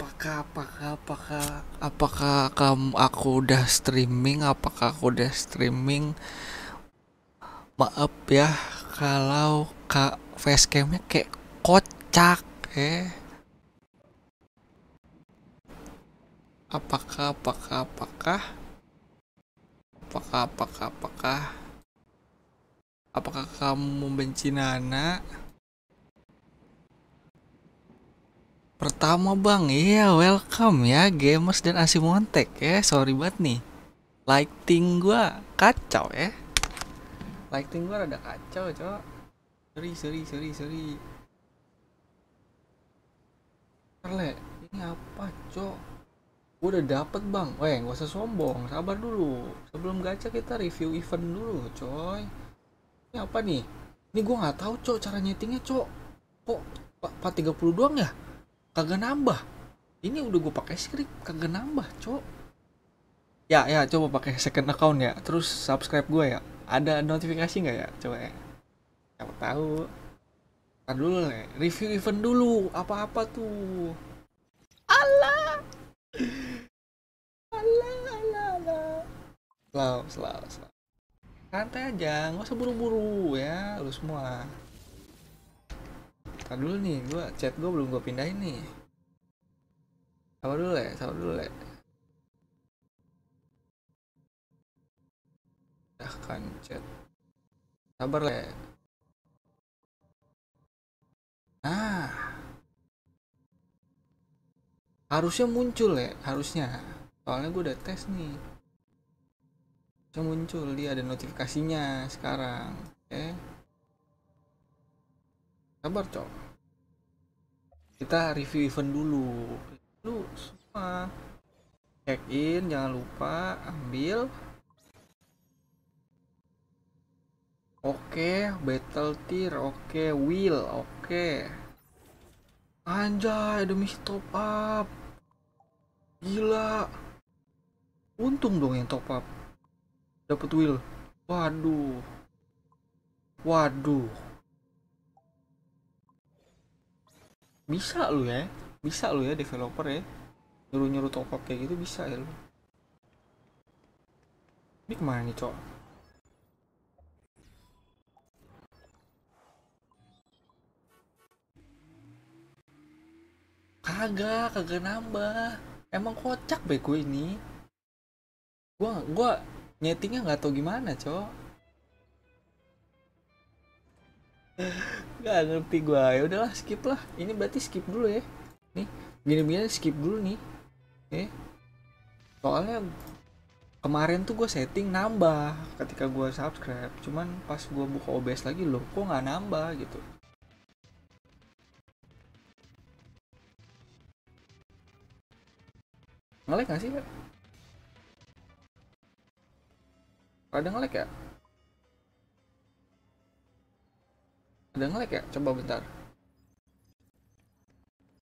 apakah apakah apakah apakah kamu aku udah streaming apakah aku udah streaming maaf ya kalau kak facecamnya kayak kocak eh apakah apakah apakah apakah apakah apakah apakah kamu membenci Nana Pertama bang, iya welcome ya gamers dan asimontek ya. Sorry banget nih. Lighting gua kacau ya. Lighting gua ada kacau, cok. Sorry, sorry, sorry, sorry. Terle, ini apa, cok? Gua udah dapet bang. Weh, gak usah sombong. Sabar dulu. Sebelum gacha kita review event dulu, coy. Ini apa nih? Ini gua nggak tahu, cok, cara nyetingnya, cok. Kok 432 doang ya? kagak nambah ini udah gue pakai script kagak nambah cok ya ya coba pakai second account ya terus subscribe gue ya ada notifikasi nggak ya coba ya siapa tahu Ntar dulu nih ya. review event dulu apa-apa tuh Allah Allah Allah Allah selalu selalu selalu santai aja nggak usah buru-buru ya lu semua Tak dulu nih, gua chat gua belum gua pindahin nih. Sabar dulu ya, sabar dulu ya. Pindahkan chat. Sabar Ya. Nah. Harusnya muncul ya, harusnya. Soalnya gua udah tes nih. Cuma muncul dia ada notifikasinya sekarang. Oke. Okay sabar cok kita review event dulu lu semua check in jangan lupa ambil oke okay, battle tier oke okay, wheel oke okay. anjay demi top up gila untung dong yang top up dapat wheel waduh waduh bisa lu ya bisa lu ya developer ya nyuruh nyuruh top up kayak gitu bisa ya lu ini kemana nih cok kagak kagak nambah emang kocak gue ini gua gua nyetingnya nggak tau gimana cok Gak ngerti gua Ya udahlah skip lah. Ini berarti skip dulu ya. Nih, gini-gini skip dulu nih. Eh. Soalnya kemarin tuh gue setting nambah ketika gue subscribe cuman pas gue buka OBS lagi loh kok nggak nambah gitu ngelek nggak sih Kadang ngelek ya? Udah ngelag ya? Coba bentar.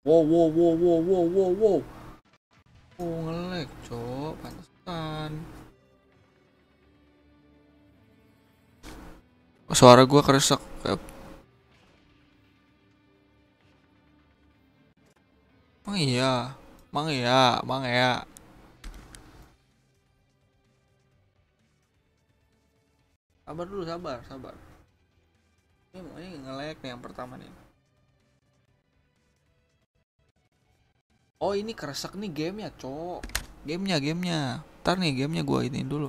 Wow, wow, wow, wow, wow, wow, wow. Oh, ngelag, cok. Pantesan. Oh, suara gua keresek. Emang iya, Emang iya, Emang iya. Sabar dulu, sabar, sabar ini ini ngelag nih yang pertama nih oh ini keresek nih gamenya cok gamenya gamenya ntar nih gamenya gua ini dulu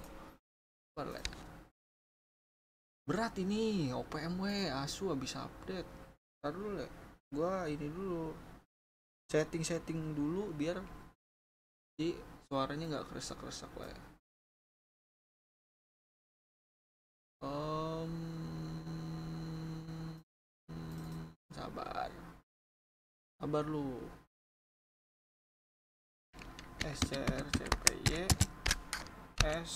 berat ini OPMW asu habis update ntar dulu le gua ini dulu setting setting dulu biar si suaranya nggak keresek keresek lah um, sabar sabar lu SCR CPY S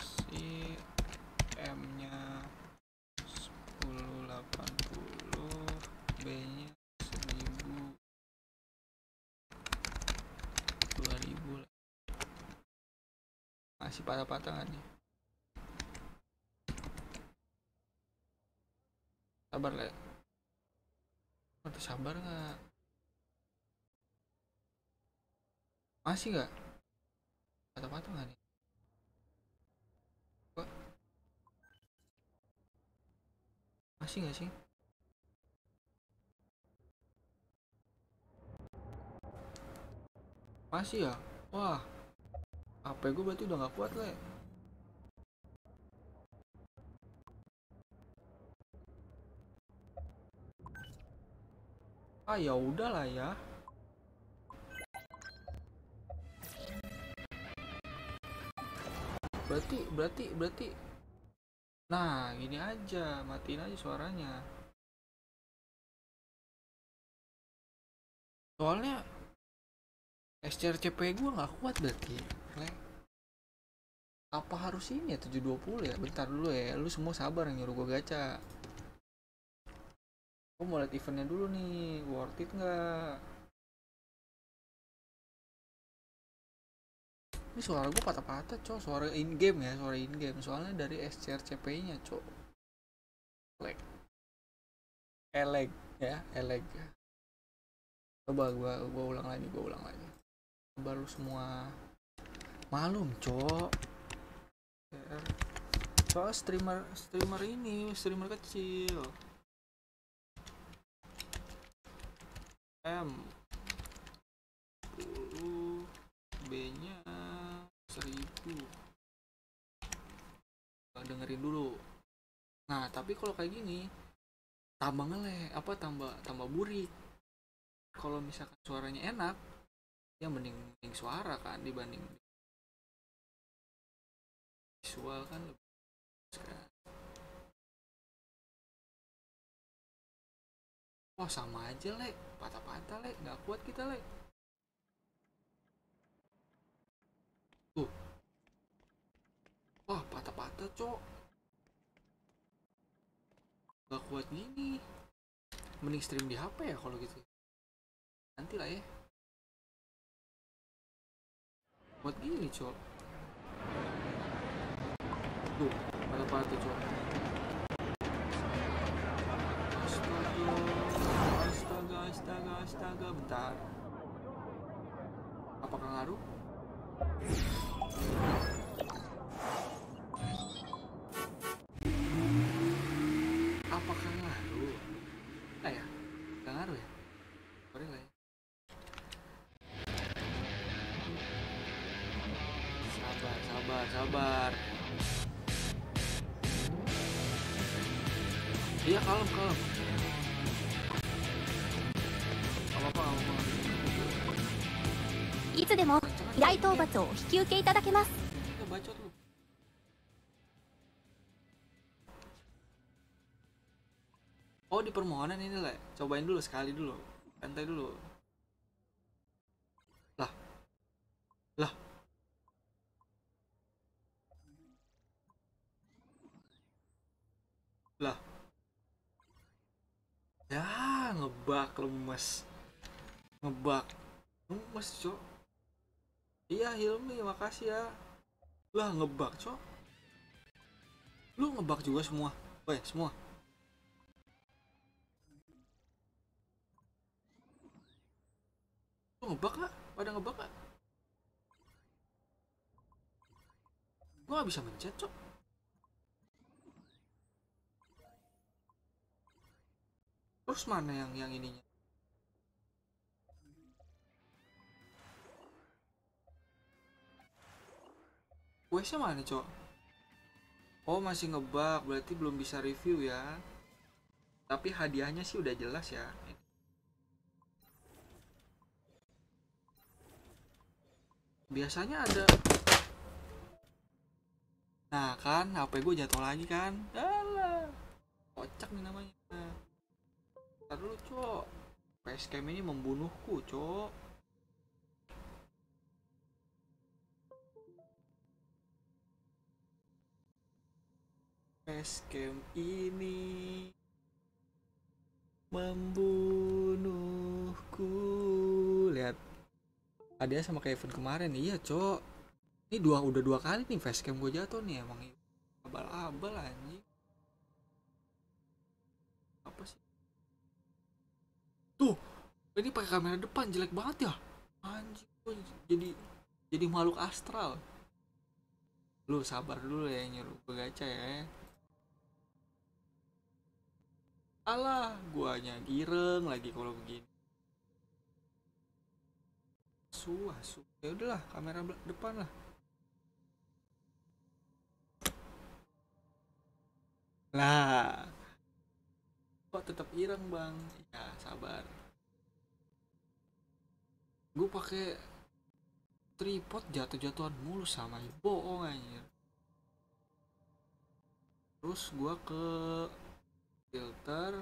si M nya 1080 B nya 1000 2000 masih pada patah nih sabar ya Mati sabar nggak masih nggak patah-patah nggak nih Kok? masih nggak sih masih ya wah HP gue berarti udah gak kuat ya. ah ya udahlah ya berarti berarti berarti nah ini aja matiin aja suaranya soalnya SCRCP gua nggak kuat berarti apa harus ini ya 720 ya bentar dulu ya lu semua sabar yang nyuruh gue gacha gue mau lihat eventnya dulu nih worth it nggak ini suara gue patah-patah cok suara in game ya suara in game soalnya dari SCRCP nya cok eleg, eleg eh, ya eleg eh, ya. coba gua gua ulang lagi gua ulang lagi baru semua malum cok cow streamer streamer ini streamer kecil M B nya 1000 dengerin dulu nah tapi kalau kayak gini tambah ngeleh apa tambah tambah buri kalau misalkan suaranya enak ya mending, mending suara kan dibanding visual kan lebih kan wah sama aja lek patah-patah lek nggak kuat kita lek tuh wah patah-patah cok nggak kuat gini mending stream di HP ya kalau gitu nanti lah ya kuat gini cok tuh patah-patah cok astaga, astaga, bentar. Apakah ngaruh? 再討伐をお引き受けいただけます Oh di permohonan ini lah, cobain dulu sekali dulu, santai dulu. Lah, lah, lah, ya ngebak lemes, ngebak lemes cok iya Hilmi makasih ya lah ngebak cok lu ngebak juga semua Woi semua lu ngebak nggak? pada ngebak nggak? gua gak bisa mencet cok terus mana yang yang ininya Questnya mana cok? Oh masih ngebug berarti belum bisa review ya Tapi hadiahnya sih udah jelas ya Biasanya ada Nah kan HP gue jatuh lagi kan Alah Kocak nih namanya Ntar dulu cok Facecam ini membunuhku cok game ini membunuhku. Lihat. Ada sama kayak event kemarin. Iya, Cok. Ini dua udah dua kali nih game gue jatuh nih emang abal-abal anjing. Apa sih? Tuh, ini pakai kamera depan jelek banget ya. Anjing, jadi jadi makhluk astral. Lu sabar dulu ya nyuruh gue gacha ya alah guanya gireng lagi kalau begini suah suah ya udahlah kamera depan lah lah kok tetap ireng bang ya sabar gue pakai tripod jatuh-jatuhan mulu sama bohong anjir terus gua ke filter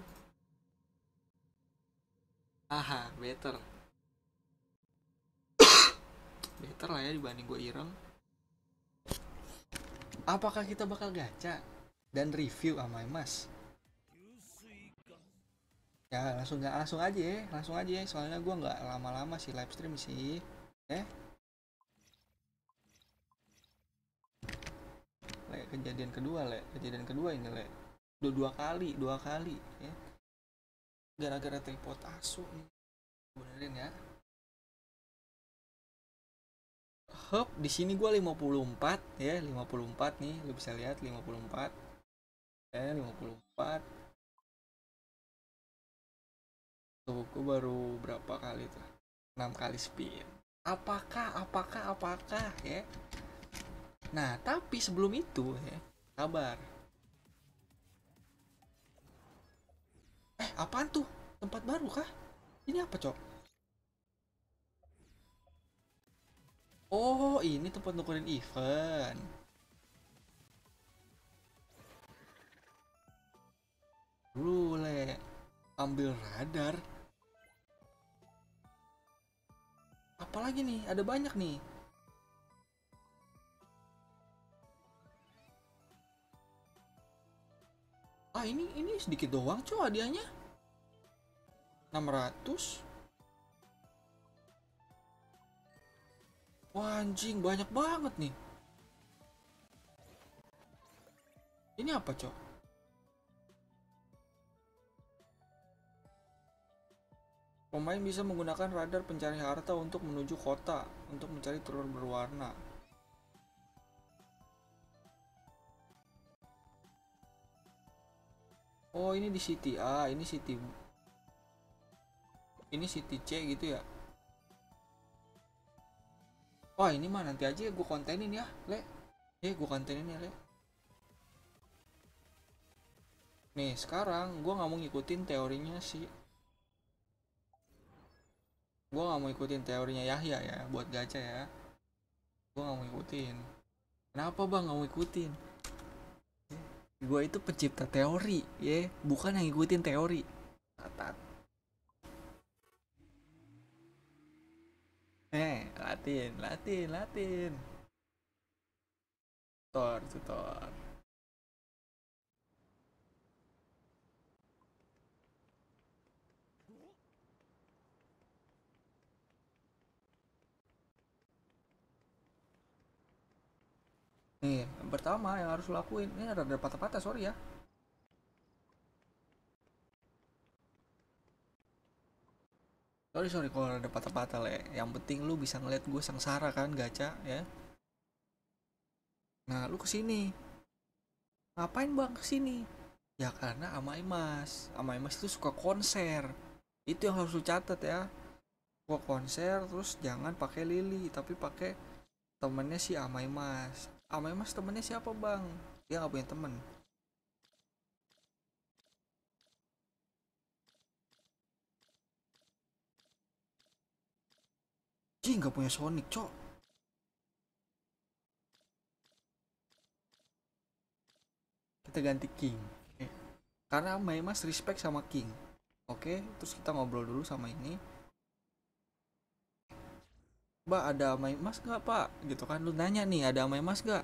aha better better lah ya dibanding gue ireng apakah kita bakal gacha dan review sama emas ya langsung nggak langsung aja ya langsung aja ya. soalnya gue nggak lama-lama sih live stream sih eh ya. le kejadian kedua le kejadian kedua ini le dua, dua kali dua kali ya gara-gara tripod asu nih benerin ya hop di sini gue 54 ya 54 nih lu bisa lihat 54 ya 54 tuh gua baru berapa kali tuh 6 kali spin apakah apakah apakah ya nah tapi sebelum itu ya kabar Eh, apaan tuh? Tempat baru kah? Ini apa, Cok? Oh, ini tempat nukerin event. Rule. Ambil radar. Apalagi nih? Ada banyak nih. ah ini ini sedikit doang cuy hadiahnya 600 Wah anjing banyak banget nih Ini apa cok? Pemain bisa menggunakan radar pencari harta untuk menuju kota untuk mencari telur berwarna. Oh ini di city A, ini city ini city C gitu ya. Wah ini mah nanti aja gue kontenin ya, le. Eh gue kontenin ya, le. Nih sekarang gue nggak mau ngikutin teorinya sih. Gue nggak mau ikutin teorinya Yahya ya, buat gacha ya. Gue nggak mau ikutin Kenapa bang nggak mau ikutin gue itu pencipta teori ya bukan yang ngikutin teori Atat. eh latin latin latin tutor tutor Iya, nih pertama yang harus lakuin ini ada ada patah-patah sorry ya sorry sorry kalau ada patah-patah le yang penting lu bisa ngeliat gue sengsara kan gaca ya nah lu kesini ngapain bang kesini ya karena ama emas ama emas itu suka konser itu yang harus lu catat ya gua konser terus jangan pakai lili tapi pakai temennya si ama Mas. Ama Mas temennya siapa bang? Dia nggak punya temen. Cih nggak punya Sonic cok. Kita ganti King. karena karena Mas respect sama King. Oke, terus kita ngobrol dulu sama ini mbak ada main mas gak pak gitu kan lu nanya nih ada main mas gak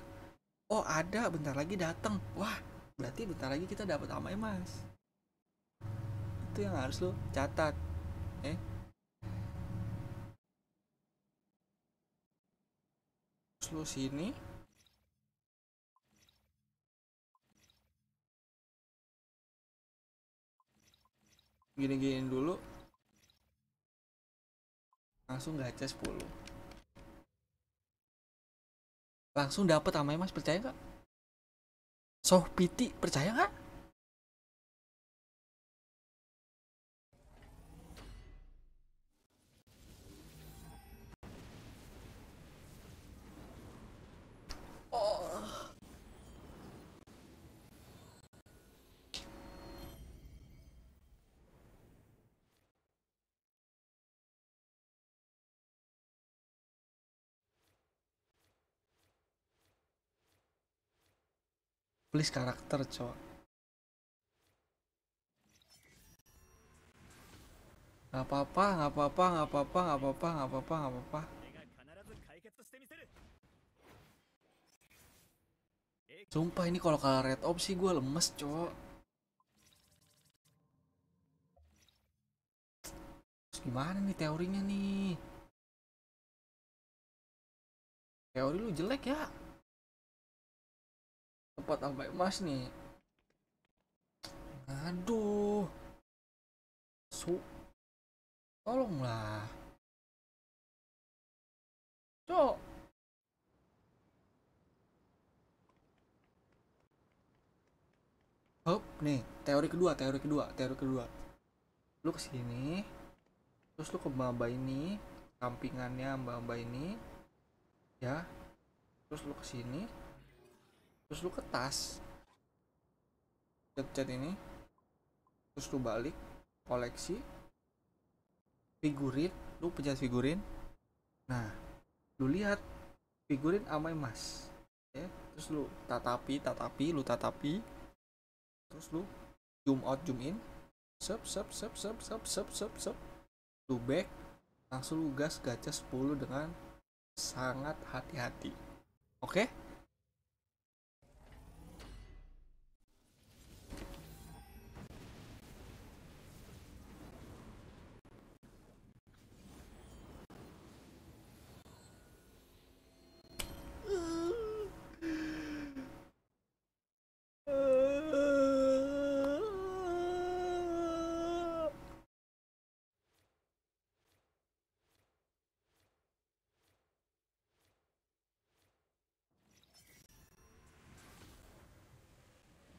oh ada bentar lagi datang wah berarti bentar lagi kita dapat amai mas itu yang harus lu catat eh lu sini gini gini dulu langsung gacha 10 langsung dapat namanya mas percaya nggak Soh Piti percaya nggak please karakter cowok nggak apa-apa nggak apa-apa nggak apa-apa nggak apa-apa nggak apa-apa nggak apa-apa Sumpah ini kalau kalah red op sih gue lemes cowok Terus gimana nih teorinya nih Teori lu jelek ya tempat sampai emas nih aduh su tolonglah cok Hop, nih teori kedua, teori kedua, teori kedua. Lu kesini, terus lu ke mbak ini, sampingannya mbak-mbak ini, ya. Terus lu kesini, terus lu ke tas cat-cat ini terus lu balik koleksi figurin lu pecah figurin nah lu lihat figurin sama emas ya terus lu tatapi tatapi lu tatapi terus lu zoom out zoom in sub sub sub sub sub sub sub sub lu back langsung lu gas gacha 10 dengan sangat hati-hati oke okay?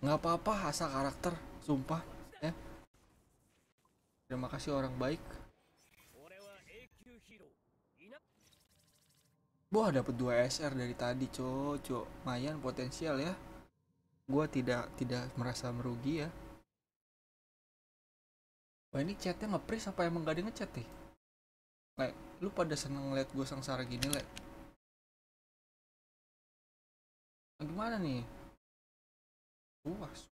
nggak apa-apa asal karakter sumpah ya terima kasih orang baik Wah dapat dua SR dari tadi cocok Mayan potensial ya gua tidak tidak merasa merugi ya Wah ini chatnya ngepris apa emang gak ada ngechat nih eh? Le, lu pada seneng ngeliat gue sengsara gini Le? nah, Gimana nih ruas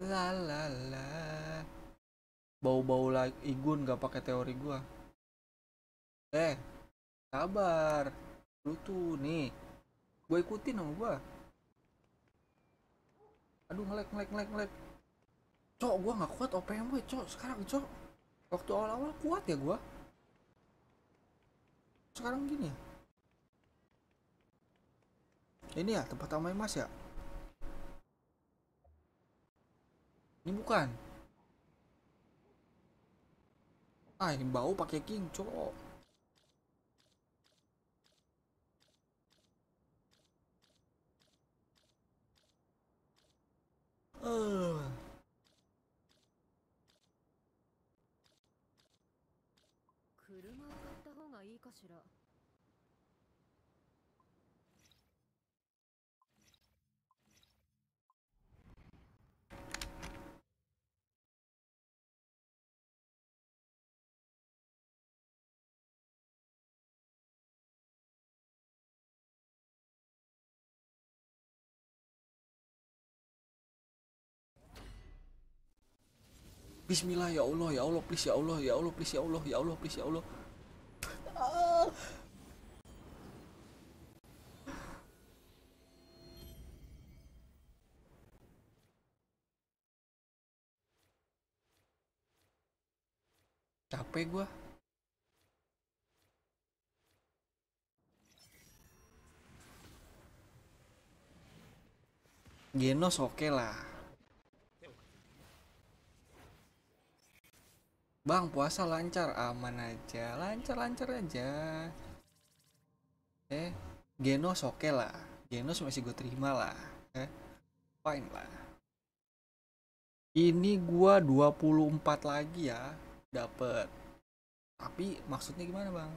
la la la bau-bau like igun gak pakai teori gua eh sabar lu tuh nih gue ikutin sama gua aduh ngelek ngelek ngelek ngelek cok gua nggak kuat OPM gue cok sekarang cok waktu awal-awal kuat ya gua sekarang gini ya ini ya tempat tamu mas ya ini bukan ah ini bau pakai king cowok eh Bismillah ya Allah ya Allah please ya Allah ya Allah please ya Allah ya Allah please ya Allah capek gua. Genos oke okay lah Bang, puasa lancar, aman aja, lancar-lancar aja. Eh, Genos oke okay lah, Genos masih gue terima lah, eh, fine lah. Ini gua 24 lagi ya, dapet. Tapi maksudnya gimana bang?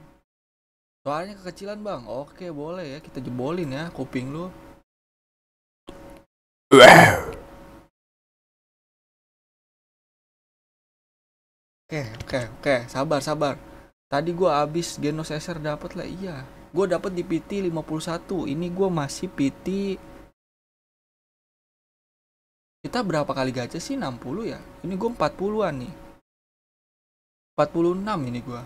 Soalnya kekecilan bang, oke boleh ya, kita jebolin ya kuping lu. Wow. Oke, oke, oke, sabar, sabar. Tadi gua habis Genos SR dapat lah, iya. Gua dapat di PT 51, ini gua masih PT... Kita berapa kali gacha sih? 60 ya? Ini gue 40-an nih. 46 ini gua.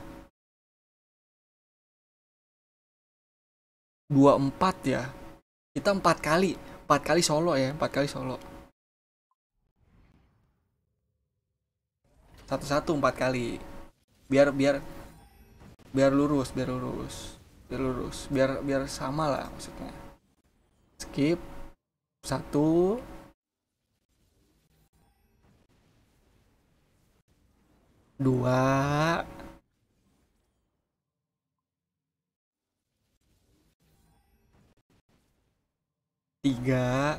24 ya. Kita 4 kali. 4 kali solo ya, 4 kali solo. satu-satu empat kali biar biar biar lurus biar lurus biar lurus biar biar sama lah maksudnya skip satu dua tiga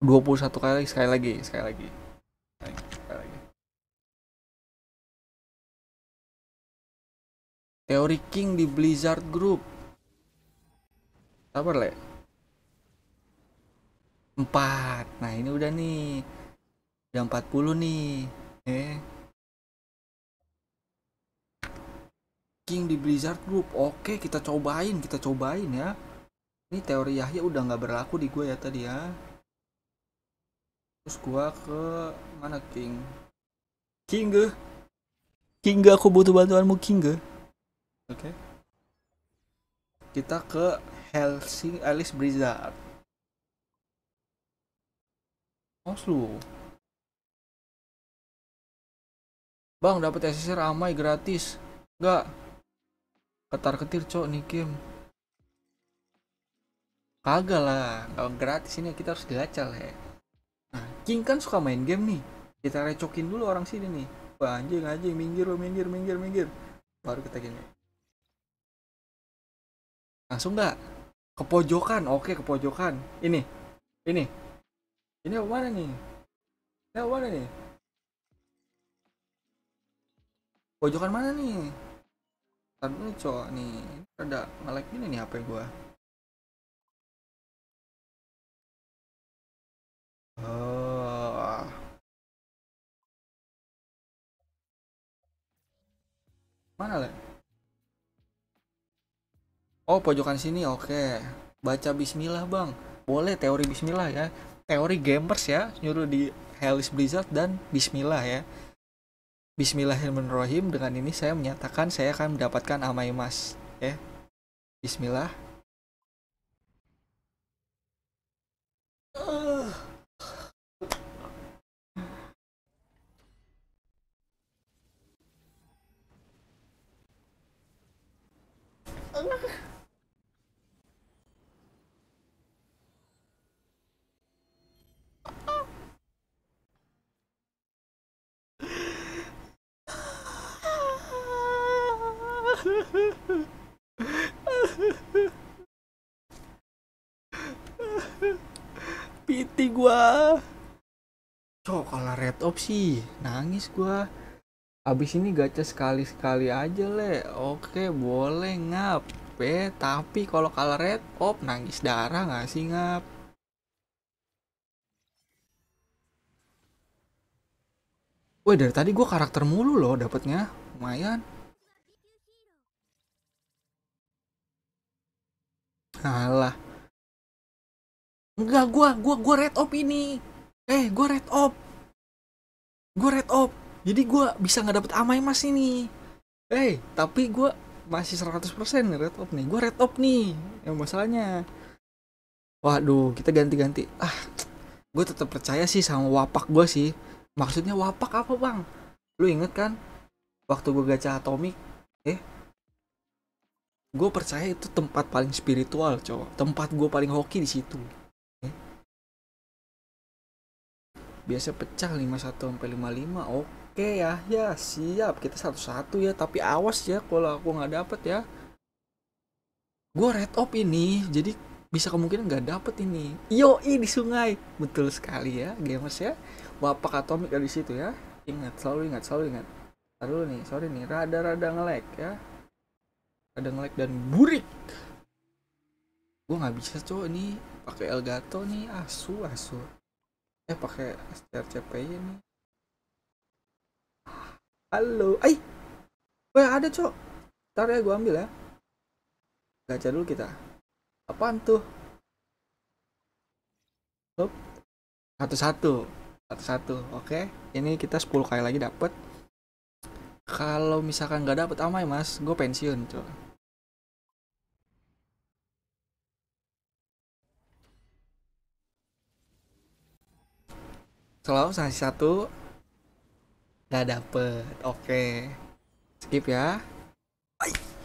21 kali sekali lagi, sekali lagi. Sekali lagi. Teori King di Blizzard Group. Sabar, Le. Empat, Nah, ini udah nih. Udah 40 nih. Eh. King di Blizzard Group. Oke, kita cobain, kita cobain ya. Ini teori Yahya udah nggak berlaku di gue ya tadi ya terus gua ke mana King King ke King -ge, aku butuh bantuanmu King -ge. oke okay. kita ke Helsing Alice Blizzard Oslo Bang dapat SSC ramai gratis Enggak Ketar ketir cok nih Kim. kagak lah kalau gratis ini kita harus dilacak ya King kan suka main game nih kita recokin dulu orang sini nih Wah, anjing anjing minggir lo minggir minggir minggir baru kita gini ya. langsung nggak ke pojokan oke ke pojokan ini ini ini apa mana nih ini apa mana nih pojokan mana nih Ntar ini cok nih ada ngelag ini nih HP gua oh Mana le? Oh, pojokan sini. Oke. Okay. Baca bismillah, Bang. Boleh teori bismillah ya. Teori gamers ya, nyuruh di Hellis Blizzard dan bismillah ya. Bismillahirrahmanirrahim. Dengan ini saya menyatakan saya akan mendapatkan amai emas, ya. Bismillah. Uh. gua cok kalah red opsi nangis gua abis ini gacha sekali sekali aja le oke boleh ngap eh, tapi kalau kalah red op nangis darah nggak sih ngap Woi dari tadi gue karakter mulu loh dapetnya lumayan. Alah. Enggak, gua gua gua red op ini. Eh, gua red op. Gua red op. Jadi gua bisa nggak dapet amai mas ini. Eh, tapi gua masih 100% red op nih. Gua red op nih. Yang masalahnya. Waduh, kita ganti-ganti. Ah, gue tetap percaya sih sama wapak gue sih. Maksudnya wapak apa bang? Lu inget kan? Waktu gue gacha atomik, eh, gue percaya itu tempat paling spiritual, cowok. Tempat gue paling hoki di situ. biasa pecah 51 sampai 55 oke ya ya siap kita satu-satu ya tapi awas ya kalau aku nggak dapet ya gue red op ini jadi bisa kemungkinan nggak dapet ini yoi di sungai betul sekali ya gamers ya wapak atomik dari situ ya ingat selalu ingat selalu ingat Aduh nih sorry nih rada-rada ngelek ya ada ngelek dan burik gue nggak bisa cowok ini pakai Elgato nih asu asu eh pakai STRCPI ini halo ay gue ada cok ntar ya gue ambil ya gaca dulu kita apaan tuh Hop. satu-satu satu-satu oke okay. ini kita 10 kali lagi dapet kalau misalkan nggak dapet amai mas gue pensiun cok selalu sanksi satu nggak dapet oke skip ya Bye.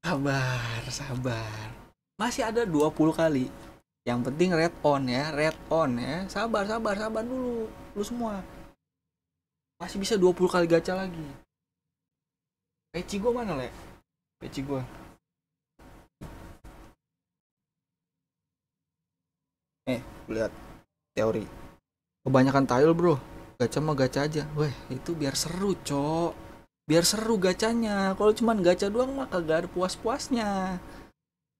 Sabar, sabar. Masih ada 20 kali. Yang penting red on ya, red on ya. Sabar, sabar, sabar dulu. Lu semua. Masih bisa 20 kali gacha lagi. Peci gua mana, Le? Peci gua. Eh, lihat teori. Kebanyakan tile, Bro. Gacha mah gacha aja. Weh, itu biar seru, Cok biar seru gacanya kalau cuman gacha doang maka gak ada puas puasnya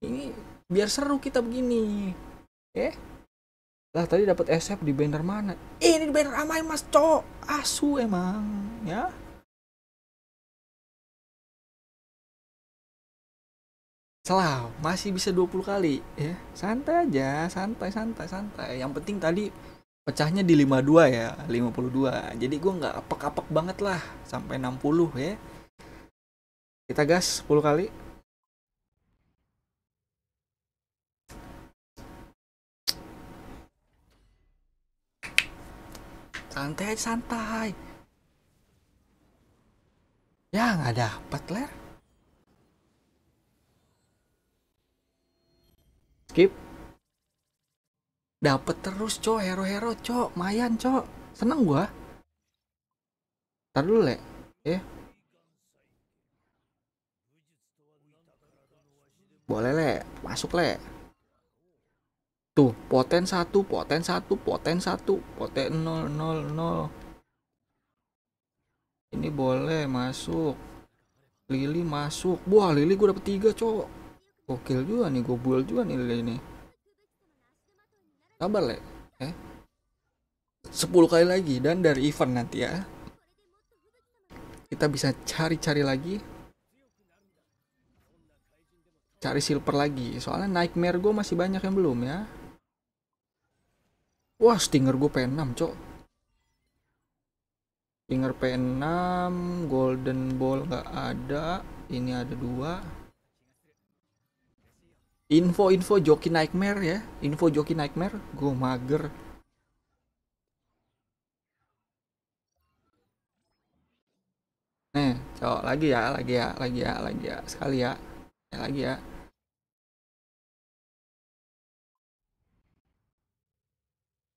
ini biar seru kita begini eh lah tadi dapat SF di banner mana eh, ini di banner amai mas cok asu emang ya Selaw, masih bisa 20 kali ya santai aja santai santai santai yang penting tadi pecahnya di 52 ya 52 jadi gue nggak apek-apek banget lah sampai 60 ya kita gas 10 kali santai santai ya nggak dapat ler skip Dapet terus cok hero-hero cok mayan cok seneng gua. Ntar dulu le, ya. Boleh le, masuk le. Tuh, poten satu, poten satu, poten satu, poten nol nol nol. Ini boleh masuk. Lili masuk. Wah, Lili gua dapet tiga cok. Gokil juga nih, gua bual juga nih Lili nih sabar le ya. eh 10 kali lagi dan dari event nanti ya kita bisa cari-cari lagi cari silver lagi soalnya nightmare gue masih banyak yang belum ya wah stinger gue P6 cok stinger P6 golden ball gak ada ini ada dua Info-info joki nightmare ya. Info joki nightmare, gue mager. Nih, cok lagi ya, lagi ya, lagi ya, lagi ya, sekali ya, ya lagi ya.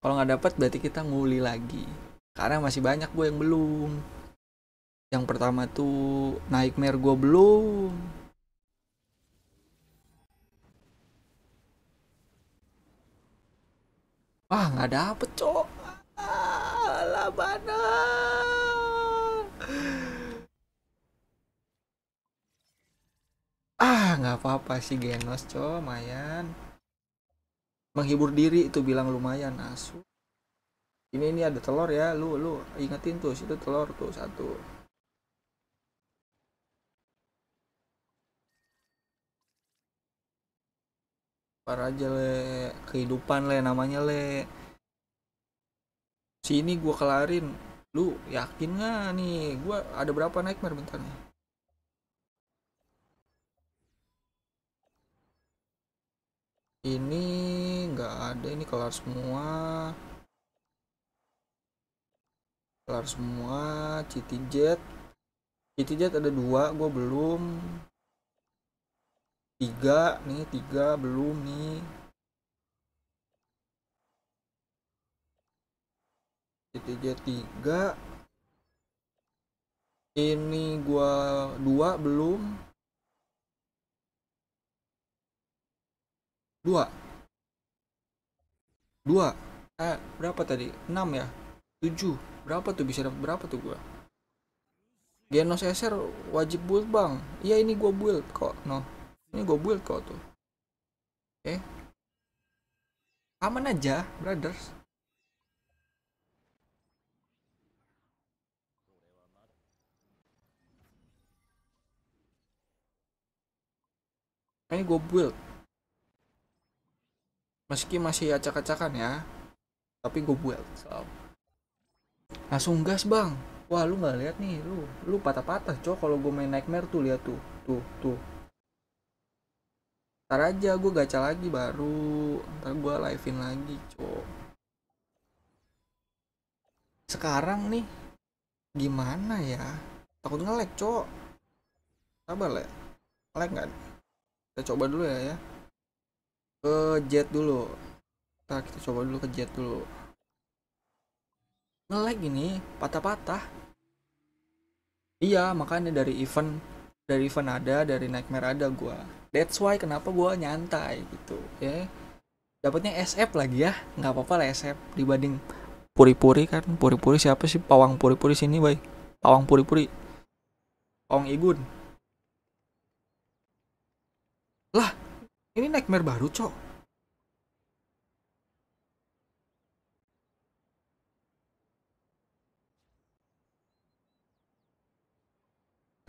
Kalau nggak dapet berarti kita nguli lagi. Karena masih banyak gue yang belum. Yang pertama tuh nightmare gue belum. ah nggak dapet cok Alah, mana ah nggak apa-apa sih genos cok mayan menghibur diri itu bilang lumayan asu ini ini ada telur ya lu lu ingetin tuh situ telur tuh satu par aja le kehidupan le namanya le sini gua kelarin lu yakin nggak nih gua ada berapa nightmare nih ini nggak ada ini kelar semua kelar semua city jet city jet ada dua gua belum tiga nih tiga belum nih CTJ tiga ini gua dua belum dua dua eh berapa tadi enam ya tujuh berapa tuh bisa dapat berapa tuh gua Genos SR wajib build bang iya ini gua build kok no ini gue build kok tuh oke okay. aman aja brothers ini gue build meski masih acak-acakan ya tapi gue build so. langsung gas bang wah lu nggak lihat nih lu lu patah-patah cok kalau gue main nightmare tuh lihat tuh tuh tuh ntar aja gue gacha lagi baru ntar gue livein lagi cok sekarang nih gimana ya takut ngelek cok sabar lah ngelek nggak kita coba dulu ya ya ke jet dulu ntar kita coba dulu ke jet dulu ngelek ini patah-patah iya makanya dari event dari event ada dari nightmare ada gue that's why kenapa gue nyantai gitu ya dapatnya SF lagi ya nggak apa-apa lah SF dibanding puri-puri kan puri-puri siapa sih pawang puri-puri sini boy, pawang puri-puri Ong igun lah ini nightmare baru cok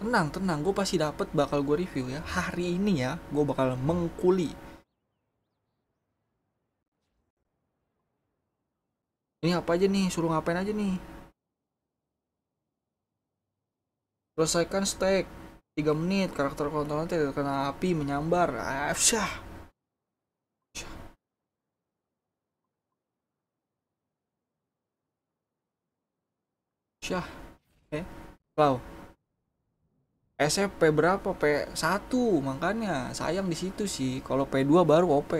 tenang tenang gue pasti dapet bakal gue review ya hari ini ya gue bakal mengkuli ini apa aja nih suruh ngapain aja nih selesaikan steak 3 menit karakter kontrolnya tidak kena api menyambar afsyah ah, syah eh okay. wow SMP berapa P1 makanya sayang di situ sih kalau P2 baru OP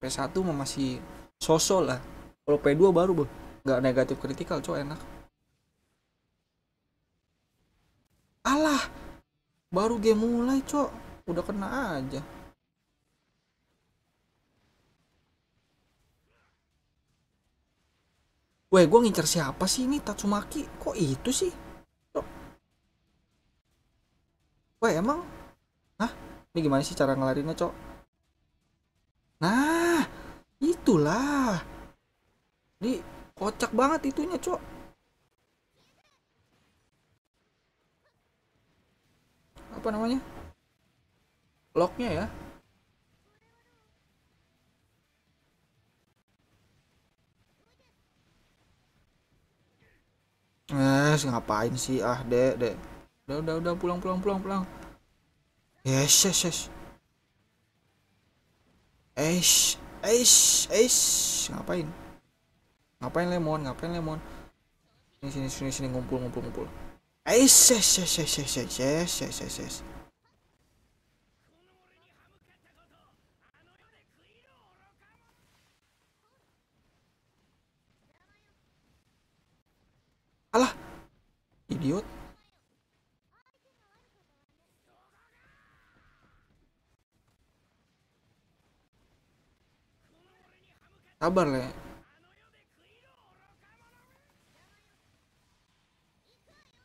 P1 mah masih sosol lah kalau P2 baru bu, nggak negatif kritikal cowok enak alah baru game mulai cok udah kena aja Weh, gue ngincer siapa sih ini Tatsumaki? Kok itu sih? Wah emang? Hah? Ini gimana sih cara ngelarinnya cok? Nah, itulah. Di kocak banget itunya cok. Apa namanya? Locknya ya. Eh, ngapain sih ah, Dek, Dek udah udah udah pulang pulang pulang pulang yes yes yes Eish, eish, eish, ngapain? Ngapain lemon? Ngapain lemon? Sini sini sini sini ngumpul ngumpul ngumpul. Eish, yes yes yes yes yes yes yes yes yes Alah, idiot. sabar lah ya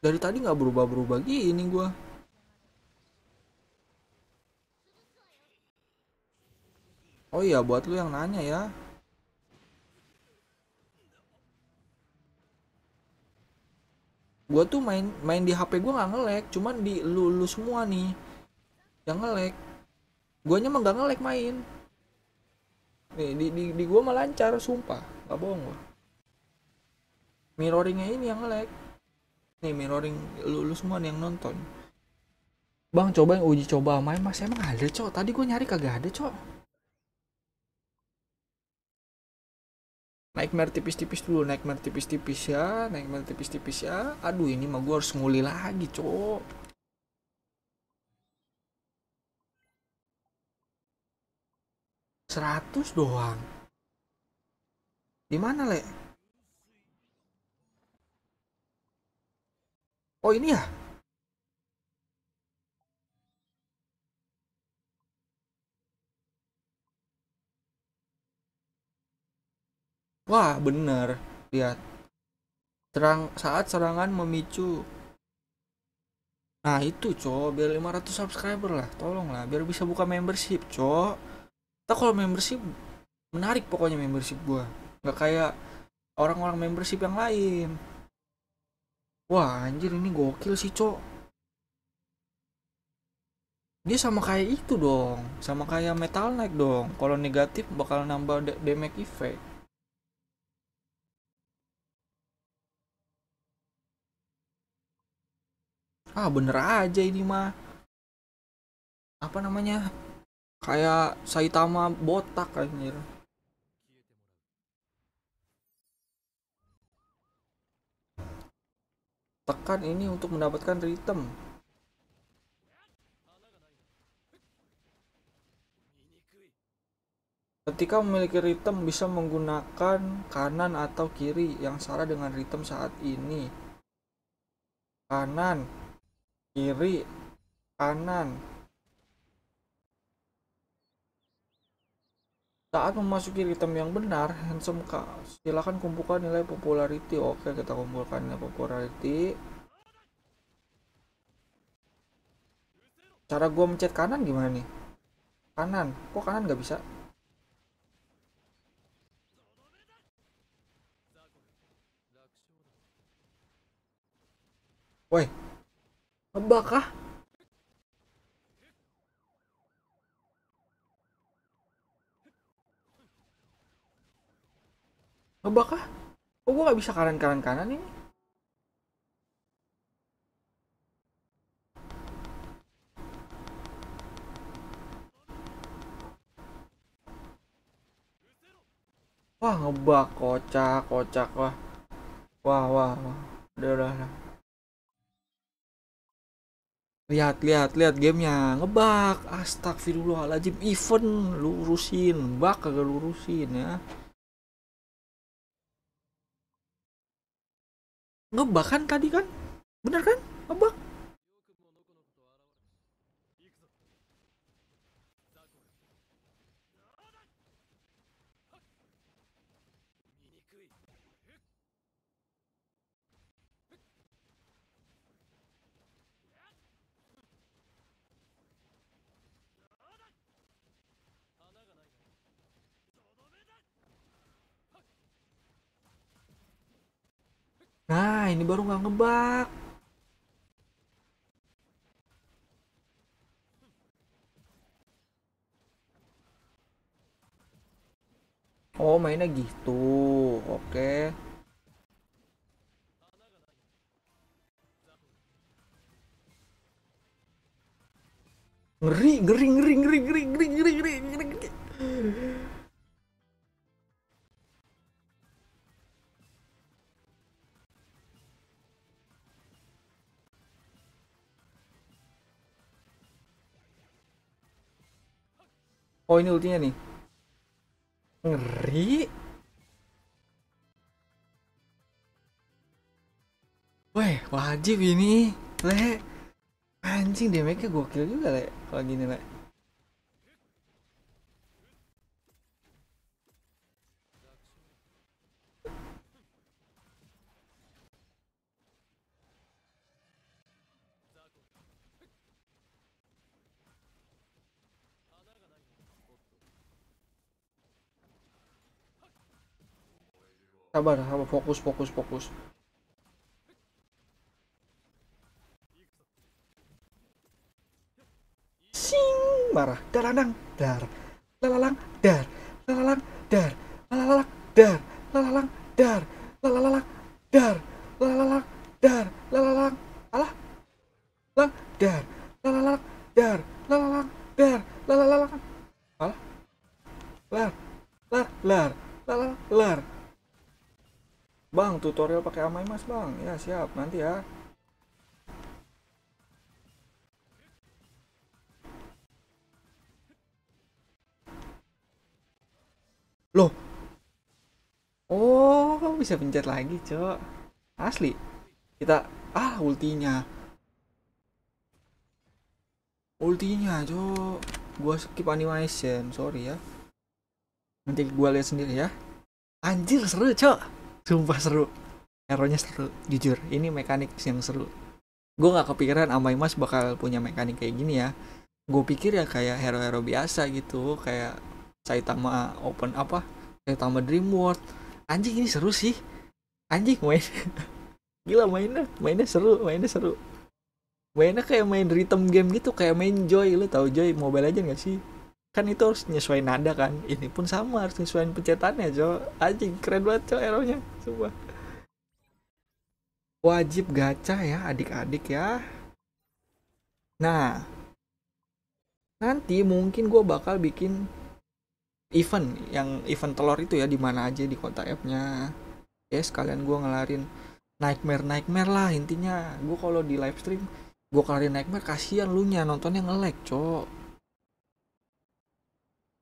dari tadi nggak berubah-berubah gini gua Oh iya buat lu yang nanya ya Gua tuh main main di HP gua nggak ngelek cuman di lu, lu semua nih yang ngelek guanya mah nggak ngelek main nih di di, di gue malah lancar sumpah gak bohong gue mirroringnya ini yang ngelag nih mirroring lu, lu semua nih yang nonton bang coba yang uji coba main mas emang ada cok tadi gua nyari kagak ada cok nightmare tipis-tipis dulu nightmare tipis-tipis ya mer tipis-tipis ya aduh ini mah gue harus nguli lagi cok 100 doang. Di mana, Le? Oh, ini ya? Wah, bener. Lihat. Serang, saat serangan memicu. Nah, itu, cok. Biar 500 subscriber lah. Tolonglah, biar bisa buka membership, cok tapi kalau membership menarik pokoknya membership gua nggak kayak orang-orang membership yang lain wah anjir ini gokil sih cok dia sama kayak itu dong sama kayak metal naik dong kalau negatif bakal nambah damage effect ah bener aja ini mah apa namanya kayak Saitama botak anjir tekan ini untuk mendapatkan ritme Ketika memiliki ritme bisa menggunakan kanan atau kiri yang salah dengan ritme saat ini. Kanan, kiri, kanan, Saat memasuki item yang benar, handsome kak, silakan kumpulkan nilai popularity. Oke, kita kumpulkan nilai popularity. Cara gue mencet kanan gimana nih? Kanan, kok kanan nggak bisa? Woi, ngebak kah? Coba kah? Kok gue gak bisa kanan-kanan kanan ini? Wah ngebak kocak kocak wah Wah wah wah Udah udah, udah. Lihat lihat lihat gamenya ngebak Astagfirullahaladzim event lurusin bak kagak lurusin ya Ngebah kan tadi kan? Bener kan? Ngebah? Nah, ini baru nggak ngebak. Oh, mainnya gitu. Oke. Ngeri, ngeri, ngeri, ngeri, ngeri, ngeri, ngeri, ngeri, ngeri. Oh ini ultinya nih. Ngeri. Weh, wajib ini. Le. Anjing damage-nya gokil juga, Le. Kalau gini, Le. sabar sama fokus fokus fokus sing marah dalanang dar lalalang dar lalalang dar pakai amai mas bang ya siap nanti ya loh oh kamu bisa pencet lagi cok asli kita ah ultinya ultinya cok gua skip animation sorry ya nanti gua lihat sendiri ya anjir seru cok sumpah seru errornya seru jujur ini mekanik yang seru gue nggak kepikiran Amai Mas bakal punya mekanik kayak gini ya gue pikir ya kayak hero-hero biasa gitu kayak Saitama open apa Saitama Dream World anjing ini seru sih anjing main gila mainnya mainnya seru mainnya seru mainnya kayak main rhythm game gitu kayak main joy lu tau joy mobile aja nggak sih kan itu harus nyesuaiin nada kan ini pun sama harus nyesuaiin pencetannya cowok anjing keren banget cowok eronya semua wajib gacha ya adik-adik ya nah nanti mungkin gue bakal bikin event yang event telur itu ya di mana aja di kota app-nya ya sekalian gue ngelarin nightmare nightmare lah intinya gue kalau di live stream gue kelarin nightmare kasihan lu nya nontonnya ngelag cok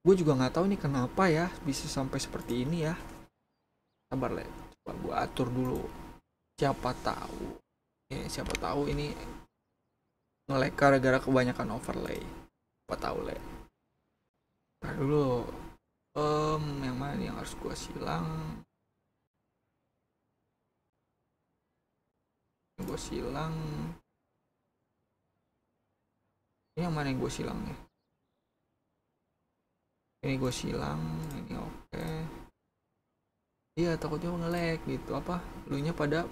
gue juga nggak tahu nih kenapa ya bisa sampai seperti ini ya sabar lah coba gue atur dulu siapa tahu ya, siapa tahu ini ngelek gara-gara kebanyakan overlay siapa tahu le nah dulu um, yang mana yang harus gua silang gue silang ini yang mana yang gue silang nih ya? ini gue silang ini oke okay. iya takutnya ngelek gitu apa lu nya pada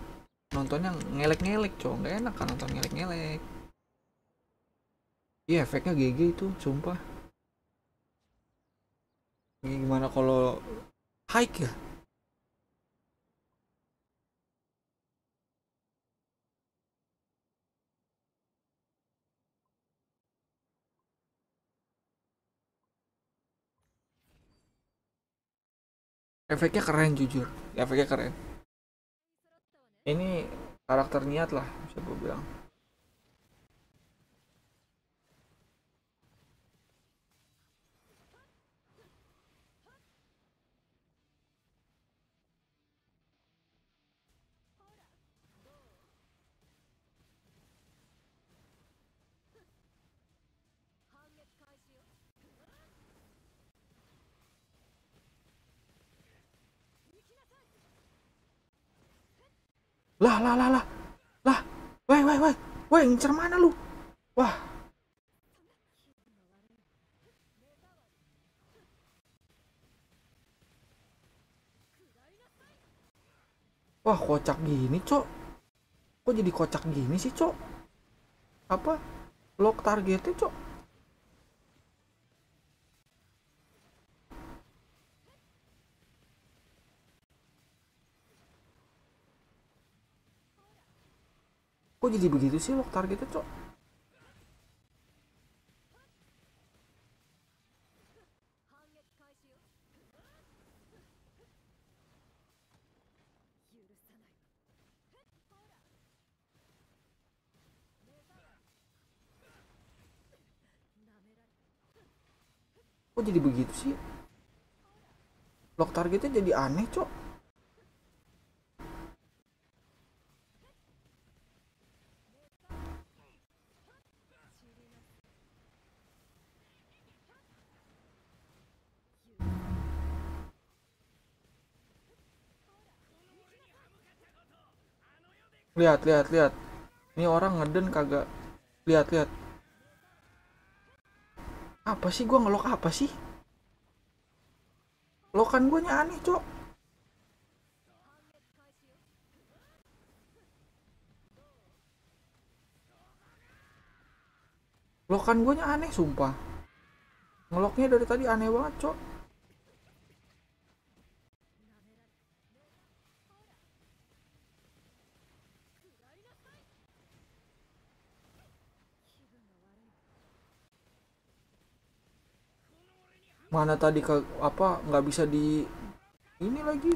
nontonnya ngelek-ngelek cowok nggak enak kan nonton ngelek-ngelek iya efeknya GG itu sumpah ini gimana kalau hike ya efeknya keren jujur efeknya keren ini karakter niat lah bisa gue bilang Lah, lah, lah, lah. Lah, woi woi woi woi ngincer mana lu? Wah. Wah, kocak gini, Cok. Kok jadi kocak gini sih, Cok? Apa? Lock targetnya, Cok. Kok jadi begitu sih lo targetnya cok? Kok jadi begitu sih? Lock targetnya jadi aneh cok. Lihat, lihat, lihat. Ini orang ngeden kagak. Lihat, lihat. Apa sih gua ngelok apa sih? Lokan gue aneh, Cok. Lokan gue aneh, sumpah. Ngeloknya dari tadi aneh banget, Cok. mana tadi ke apa nggak bisa di ini lagi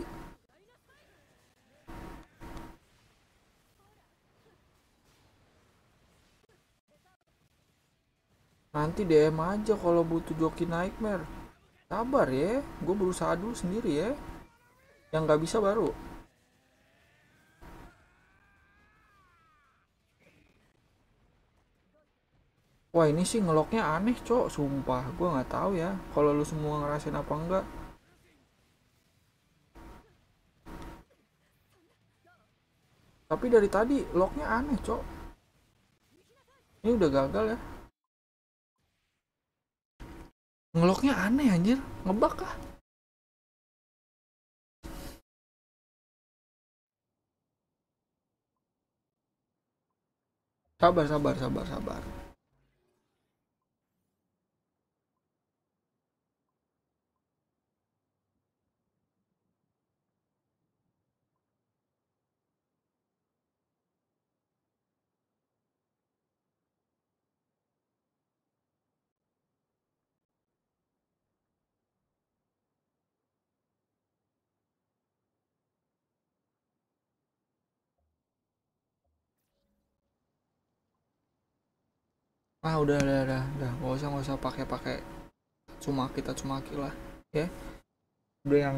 Nanti DM aja kalau butuh joki nightmare. Sabar ya, gue berusaha dulu sendiri ya. Yang nggak bisa baru. wah ini sih ngeloknya aneh cok sumpah gue nggak tahu ya kalau lu semua ngerasin apa enggak tapi dari tadi locknya aneh cok ini udah gagal ya ngeloknya aneh anjir ngebak kah sabar sabar sabar sabar ah udah udah udah udah gak usah gak usah pakai pakai cuma kita cuma lah ya udah yang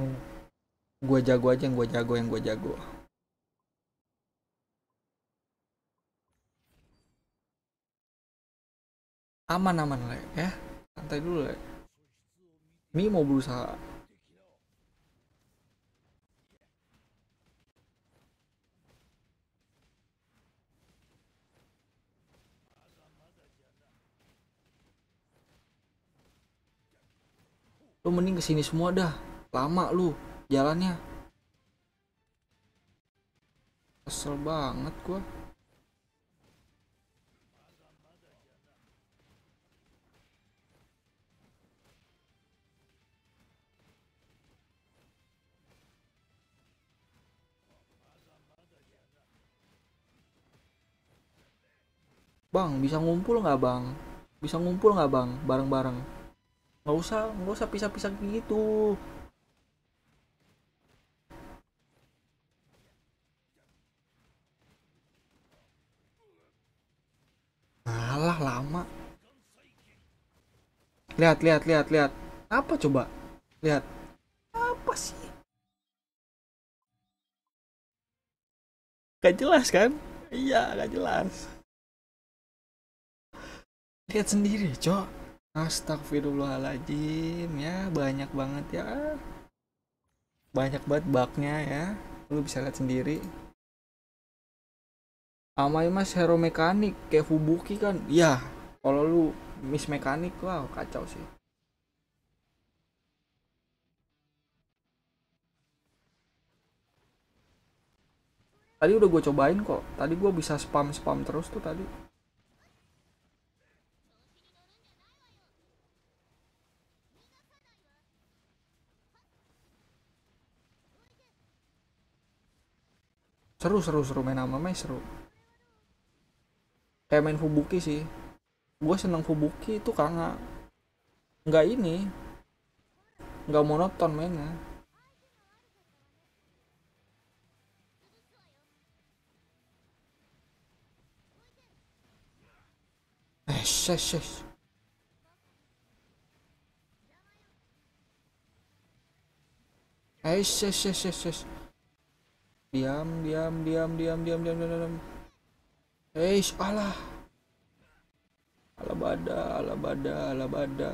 gue jago aja yang gue jago yang gue jago aman aman lah ya santai dulu lah ini mau berusaha lu mending kesini semua dah lama lu jalannya kesel banget gua Bang, bisa ngumpul nggak bang? Bisa ngumpul nggak bang, bareng-bareng? nggak usah nggak usah pisah-pisah gitu alah lama lihat lihat lihat lihat apa coba lihat apa sih gak jelas kan iya gak jelas lihat sendiri cok Astagfirullahaladzim ya banyak banget ya banyak banget bugnya ya lu bisa lihat sendiri Amai mas hero mekanik kayak Fubuki kan ya kalau lu miss mekanik wow kacau sih tadi udah gue cobain kok tadi gue bisa spam spam terus tuh tadi seru seru seru main sama main seru kayak main fubuki sih gue seneng fubuki itu karena nggak ini nggak monoton mainnya eh shes shes Eh, shes shes shes shes diam diam diam diam diam diam diam diam Eish, alah alabada alabada alabada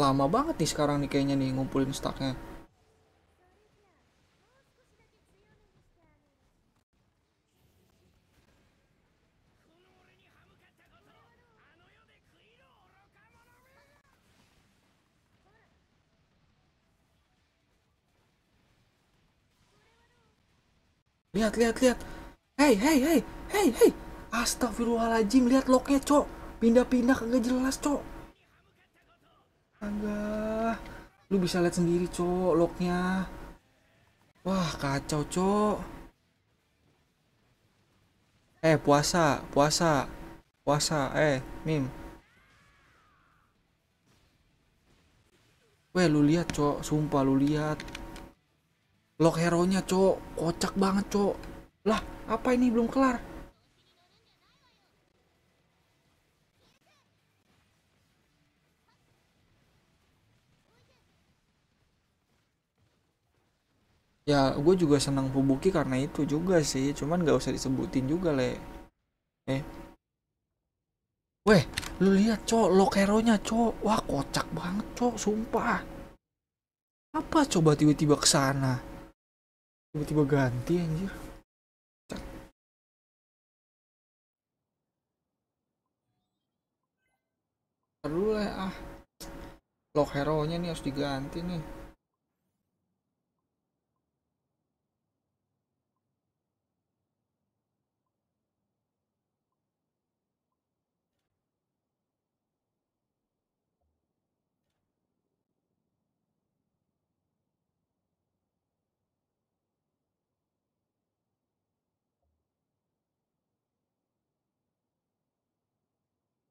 lama banget nih sekarang nih kayaknya nih ngumpulin stacknya. Lihat, lihat, lihat. hey hey hey hey hey, Astagfirullahaladzim, lihat locknya, cok. Pindah-pindah kagak jelas, cok. Tangga. Lu bisa lihat sendiri, cok, locknya. Wah, kacau, cok. Eh, puasa, puasa. Puasa, eh, Mim. Weh, lu lihat, cok. Sumpah, lu lihat. Lock hero-nya, Cok. Kocak banget, Cok. Lah, apa ini belum kelar? Ya, gue juga senang Fubuki karena itu juga sih. Cuman gak usah disebutin juga, Le. Eh. Weh, lu lihat, Cok. Lock hero-nya, Cok. Wah, kocak banget, Cok. Sumpah. Apa coba tiba-tiba kesana sana? tiba-tiba ganti anjir aduh lah ah lock hero nya nih harus diganti nih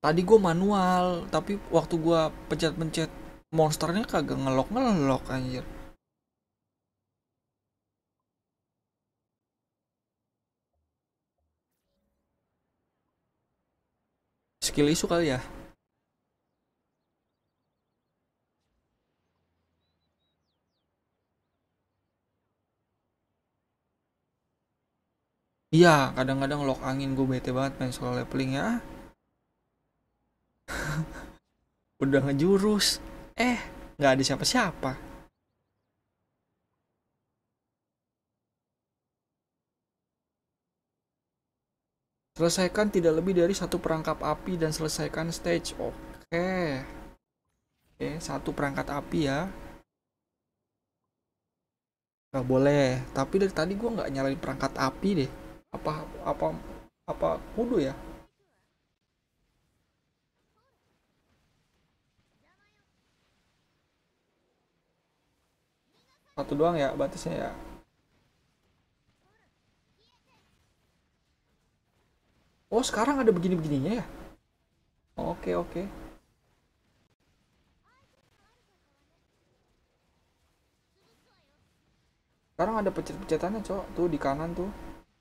tadi gue manual tapi waktu gue pencet-pencet monsternya kagak ngelok-ngelok anjir skill isu kali ya Iya, kadang-kadang lock angin gue bete banget main solo leveling ya. udah ngejurus eh nggak ada siapa-siapa Selesaikan tidak lebih dari satu perangkap api dan selesaikan stage. Oke. Oke, satu perangkat api ya. nggak boleh. Tapi dari tadi gue nggak nyalain perangkat api deh. Apa apa apa kudu ya? satu doang ya batasnya ya oh sekarang ada begini-begininya ya oke oke sekarang ada pecet-pecetannya cok tuh di kanan tuh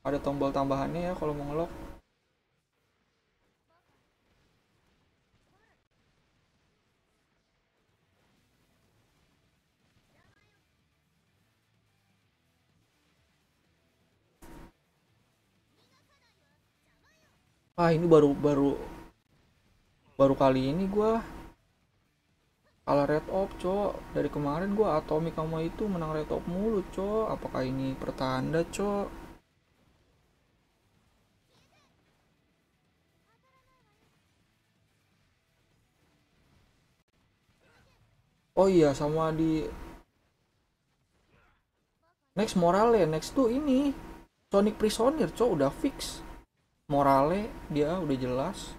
ada tombol tambahannya ya kalau mau ngelok ah ini baru baru baru kali ini gue kalah red op cok dari kemarin gue atomic sama itu menang red op mulu cok apakah ini pertanda cok Oh iya sama di Next moral ya, next tuh ini Sonic Prisoner, cok udah fix morale dia udah jelas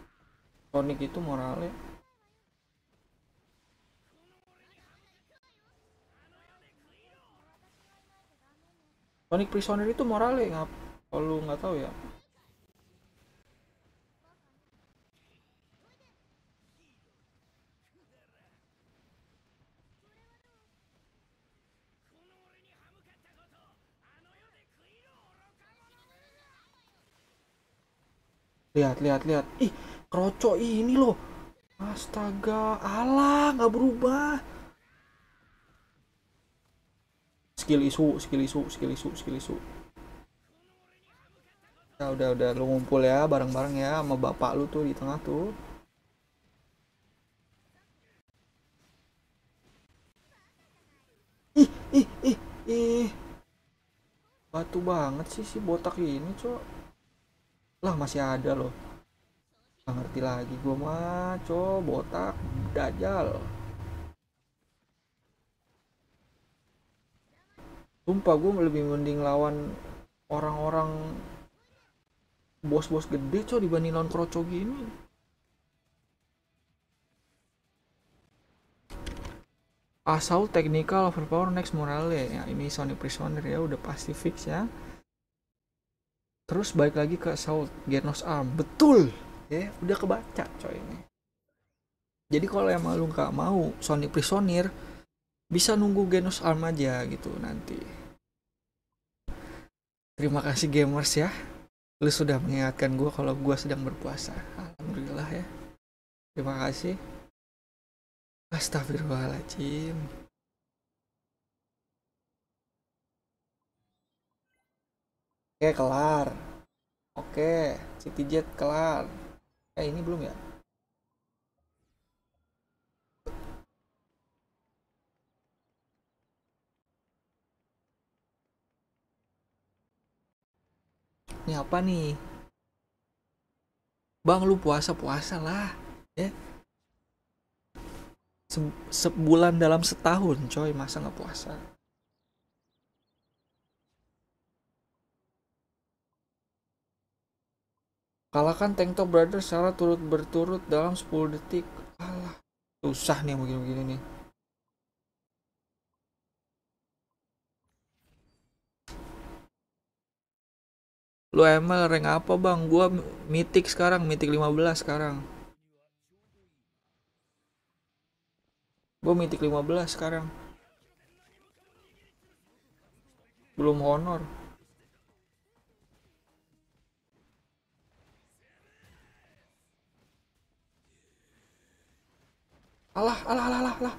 Sonic itu morale Sonic Prisoner itu morale ngap kalau nggak tahu ya lihat lihat lihat ih kroco ini loh astaga alah nggak berubah skill isu skill isu skill isu skill isu ya udah udah lu ngumpul ya bareng-bareng ya sama bapak lu tuh di tengah tuh ih ih ih ih batu banget sih si botak ini cok lah masih ada loh nggak ngerti lagi gue maco botak dajal sumpah gue lebih mending lawan orang-orang bos-bos gede co dibanding lawan kroco gini asal Technical, Overpower, Next, Morale ya, ini Sonic Prisoner ya udah pasti fix ya terus balik lagi ke South Genos Arm betul ya udah kebaca coy ini jadi kalau emang lu nggak mau Sony Prisoner bisa nunggu Genos Arm aja gitu nanti terima kasih gamers ya lu sudah mengingatkan gue kalau gue sedang berpuasa alhamdulillah ya terima kasih Astagfirullahaladzim Oke, kelar. Oke, CityJet kelar. Eh, ini belum ya? Ini apa nih? Bang, lu puasa-puasa lah. Ya. Se sebulan dalam setahun, coy. Masa nggak puasa? Kalahkan Tank Top Brothers secara turut berturut dalam 10 detik. Alah, susah nih mungkin begini nih. Lu ML rank apa bang? Gua mitik sekarang, mitik 15 sekarang. Gua mitik 15 sekarang. Belum honor. Alah, alah, alah, alah, alah.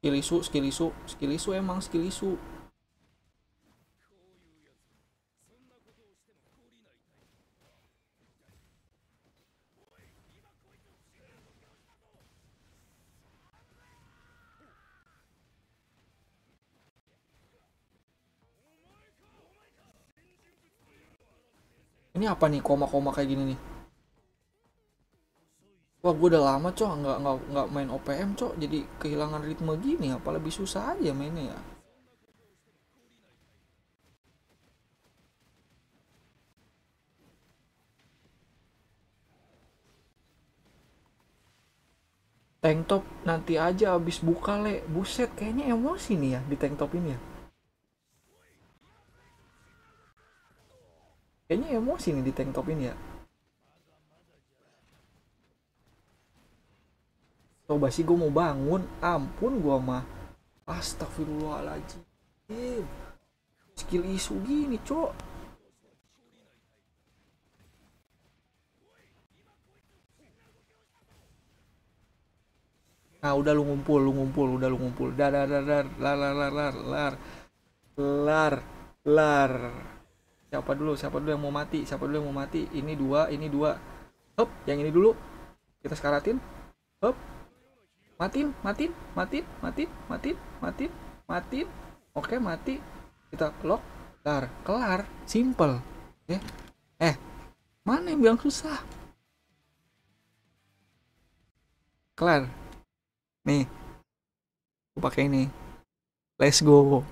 Skill isu, skill isu, skill isu emang skill isu. Ini apa nih koma-koma kayak gini nih? Wah gue udah lama cok nggak nggak nggak main OPM cok jadi kehilangan ritme gini apa lebih susah aja mainnya ya. Tank top nanti aja abis buka le, buset kayaknya emosi nih ya di tank top ini ya. Kayaknya emosi nih di tank top ini ya. Coba sih gue mau bangun. Ampun gue mah. Astagfirullahaladzim. Skill isu gini cok. Nah udah lu ngumpul, lu ngumpul, udah lu ngumpul. Dar, lar, lar, lar, lar, lar, lar. lar siapa dulu siapa dulu yang mau mati siapa dulu yang mau mati ini dua ini dua hop yang ini dulu kita sekaratin hop matiin matiin matiin matiin matiin matiin matiin oke mati kita lock kelar kelar simple ya eh mana yang bilang susah kelar nih aku pakai ini let's go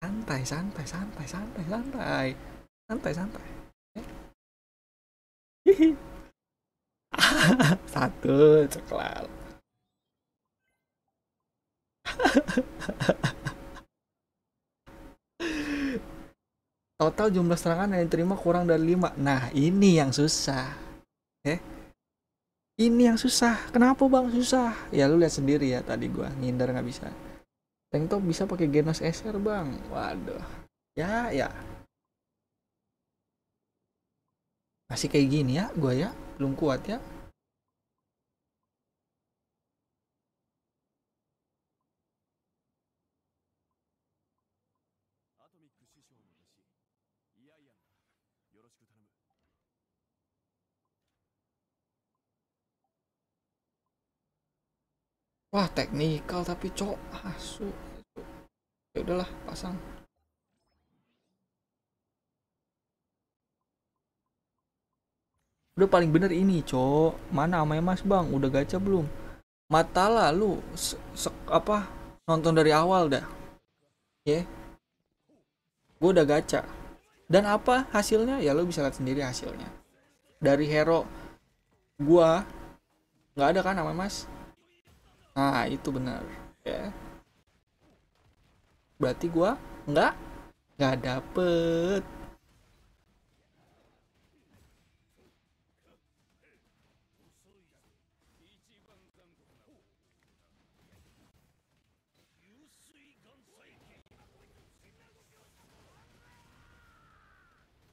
santai santai santai santai santai santai santai eh? satu coklat total jumlah serangan yang diterima kurang dari lima nah ini yang susah eh ini yang susah kenapa bang susah ya lu lihat sendiri ya tadi gua ngindar nggak bisa tank top bisa pakai Genos SR bang. Waduh. Ya ya. Masih kayak gini ya, gua ya. Belum kuat ya. Wah, teknikal tapi cok asu. Ah, ya udahlah, pasang. Udah paling bener ini, cok. Mana amai Mas, Bang? Udah gacha belum? Mata lalu se, apa? Nonton dari awal dah. Ya. Yeah. Gue udah gacha. Dan apa hasilnya? Ya lo bisa lihat sendiri hasilnya. Dari hero gua nggak ada kan nama Mas? Nah, itu benar. Ya. Berarti gua nggak nggak dapet.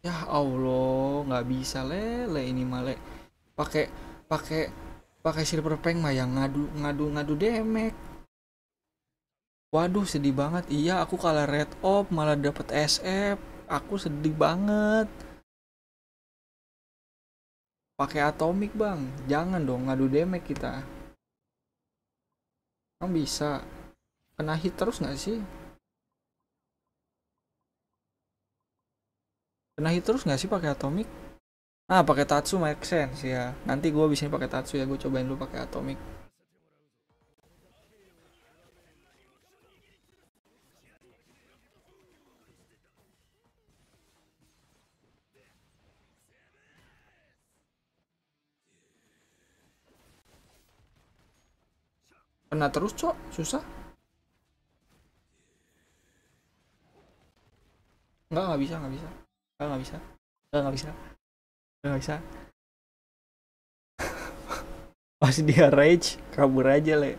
Ya Allah, nggak bisa lele ini male. Pakai pakai pakai silver peng, mah yang ngadu ngadu ngadu demek waduh sedih banget iya aku kalah red op malah dapet SF aku sedih banget pakai atomic bang jangan dong ngadu demek kita kamu bisa kena hit terus nggak sih kena hit terus nggak sih pakai atomic Ah pakai Tatsu make sense ya. Nanti gua bisa pakai Tatsu ya, gue cobain dulu pakai Atomic. Kena terus cok, susah. Enggak, enggak bisa, enggak bisa. Enggak, nggak bisa. Enggak, nggak bisa nggak bisa pas dia rage kabur aja le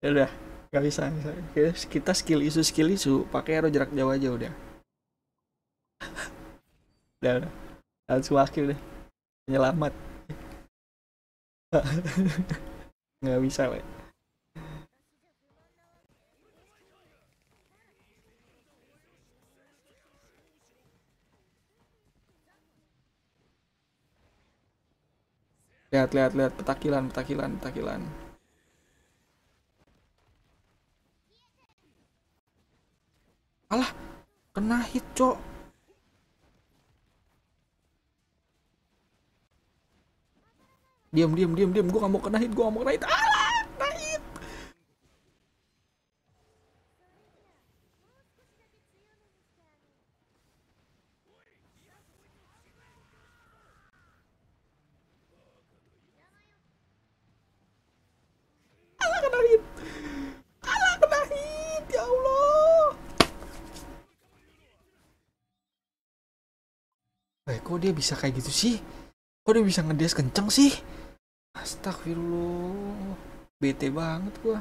ya udah nggak bisa, bisa. kita skill isu skill isu pakai arrow jarak jauh aja udah udah udah langsung wakil deh nyelamat nggak bisa le Lihat, lihat, lihat. Petakilan, petakilan, petakilan. Alah, kena hit, cok. Diam, diam, diam, diam. Gue gak mau kena hit, gue gak mau kena hit. Alah! kok dia bisa kayak gitu sih kok dia bisa ngedes kenceng sih astagfirullah bete banget gua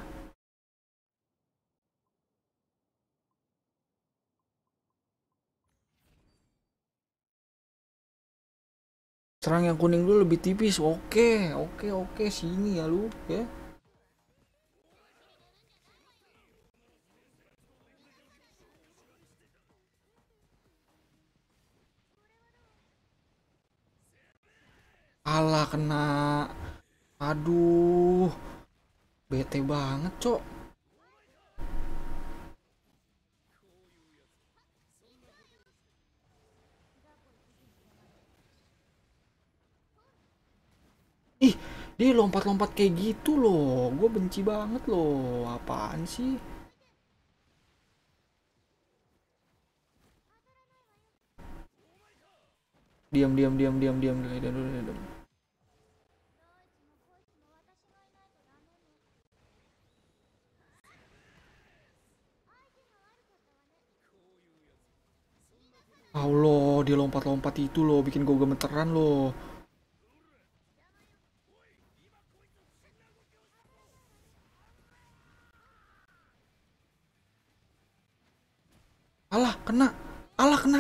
Serang yang kuning dulu lebih tipis. Oke, oke, oke. Sini ya lu, ya. Allah kena. Aduh. Bete banget, Cok. Ih, dia lompat-lompat kayak gitu loh. Gue benci banget loh. Apaan sih? Diam, diam, diam, diam, diam, diam, diam, diam. diam. Allah, dia lompat-lompat itu loh, bikin gue gemeteran loh. Allah kena. Allah kena.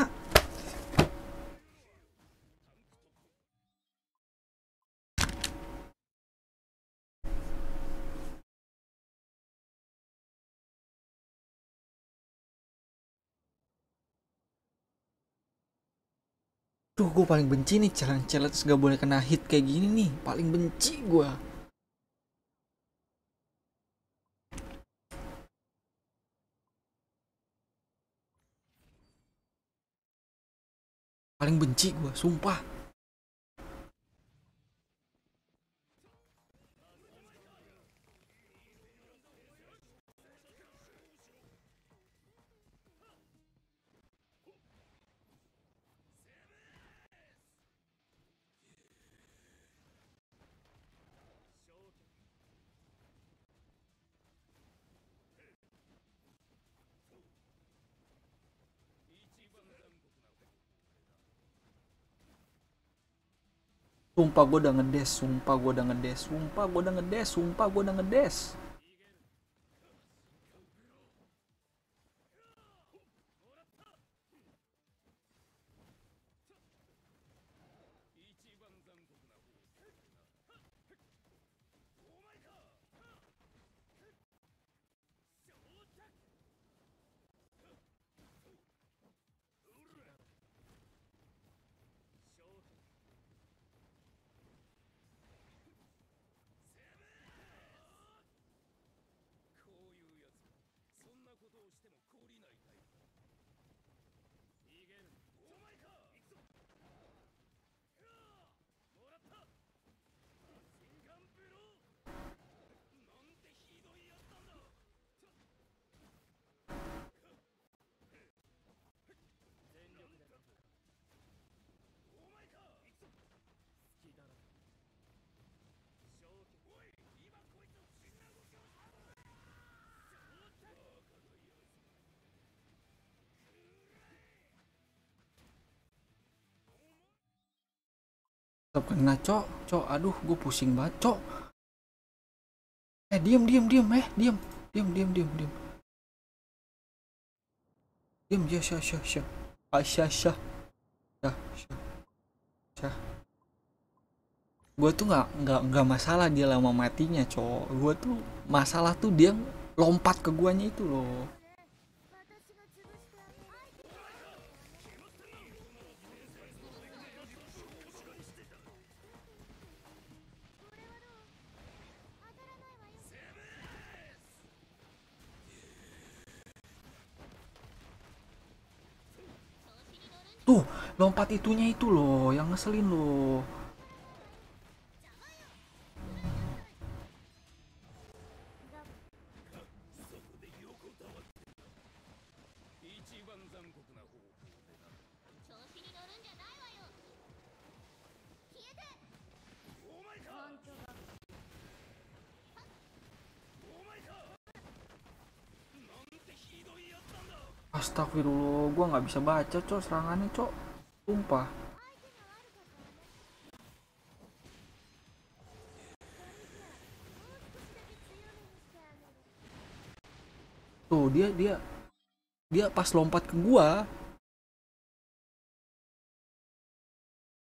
aduh gue paling benci nih challenge challenge gak boleh kena hit kayak gini nih paling benci gue paling benci gue sumpah Sumpah gue udah ngedes, sumpah gue udah ngedes, sumpah gue udah ngedes, sumpah gue udah ngedes. tetap kena cok cok aduh gue pusing banget cok eh diem diem diem eh diem diem diem diem diem diem ya syah syah syah syah syah syah syah syah gue tuh nggak nggak nggak masalah dia lama matinya cok. gue tuh masalah tuh dia lompat ke guanya itu loh tuh lompat itunya itu loh yang ngeselin loh Astagfirullah, gua nggak bisa baca, cok. Serangannya, cok. Sumpah. Tuh, dia dia dia pas lompat ke gua.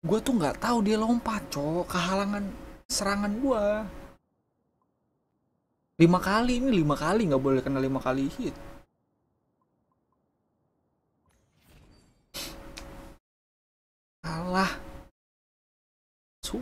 Gua tuh nggak tahu dia lompat, cok. Kehalangan serangan gua. Lima kali ini lima kali nggak boleh kena lima kali hit. 好啦，出。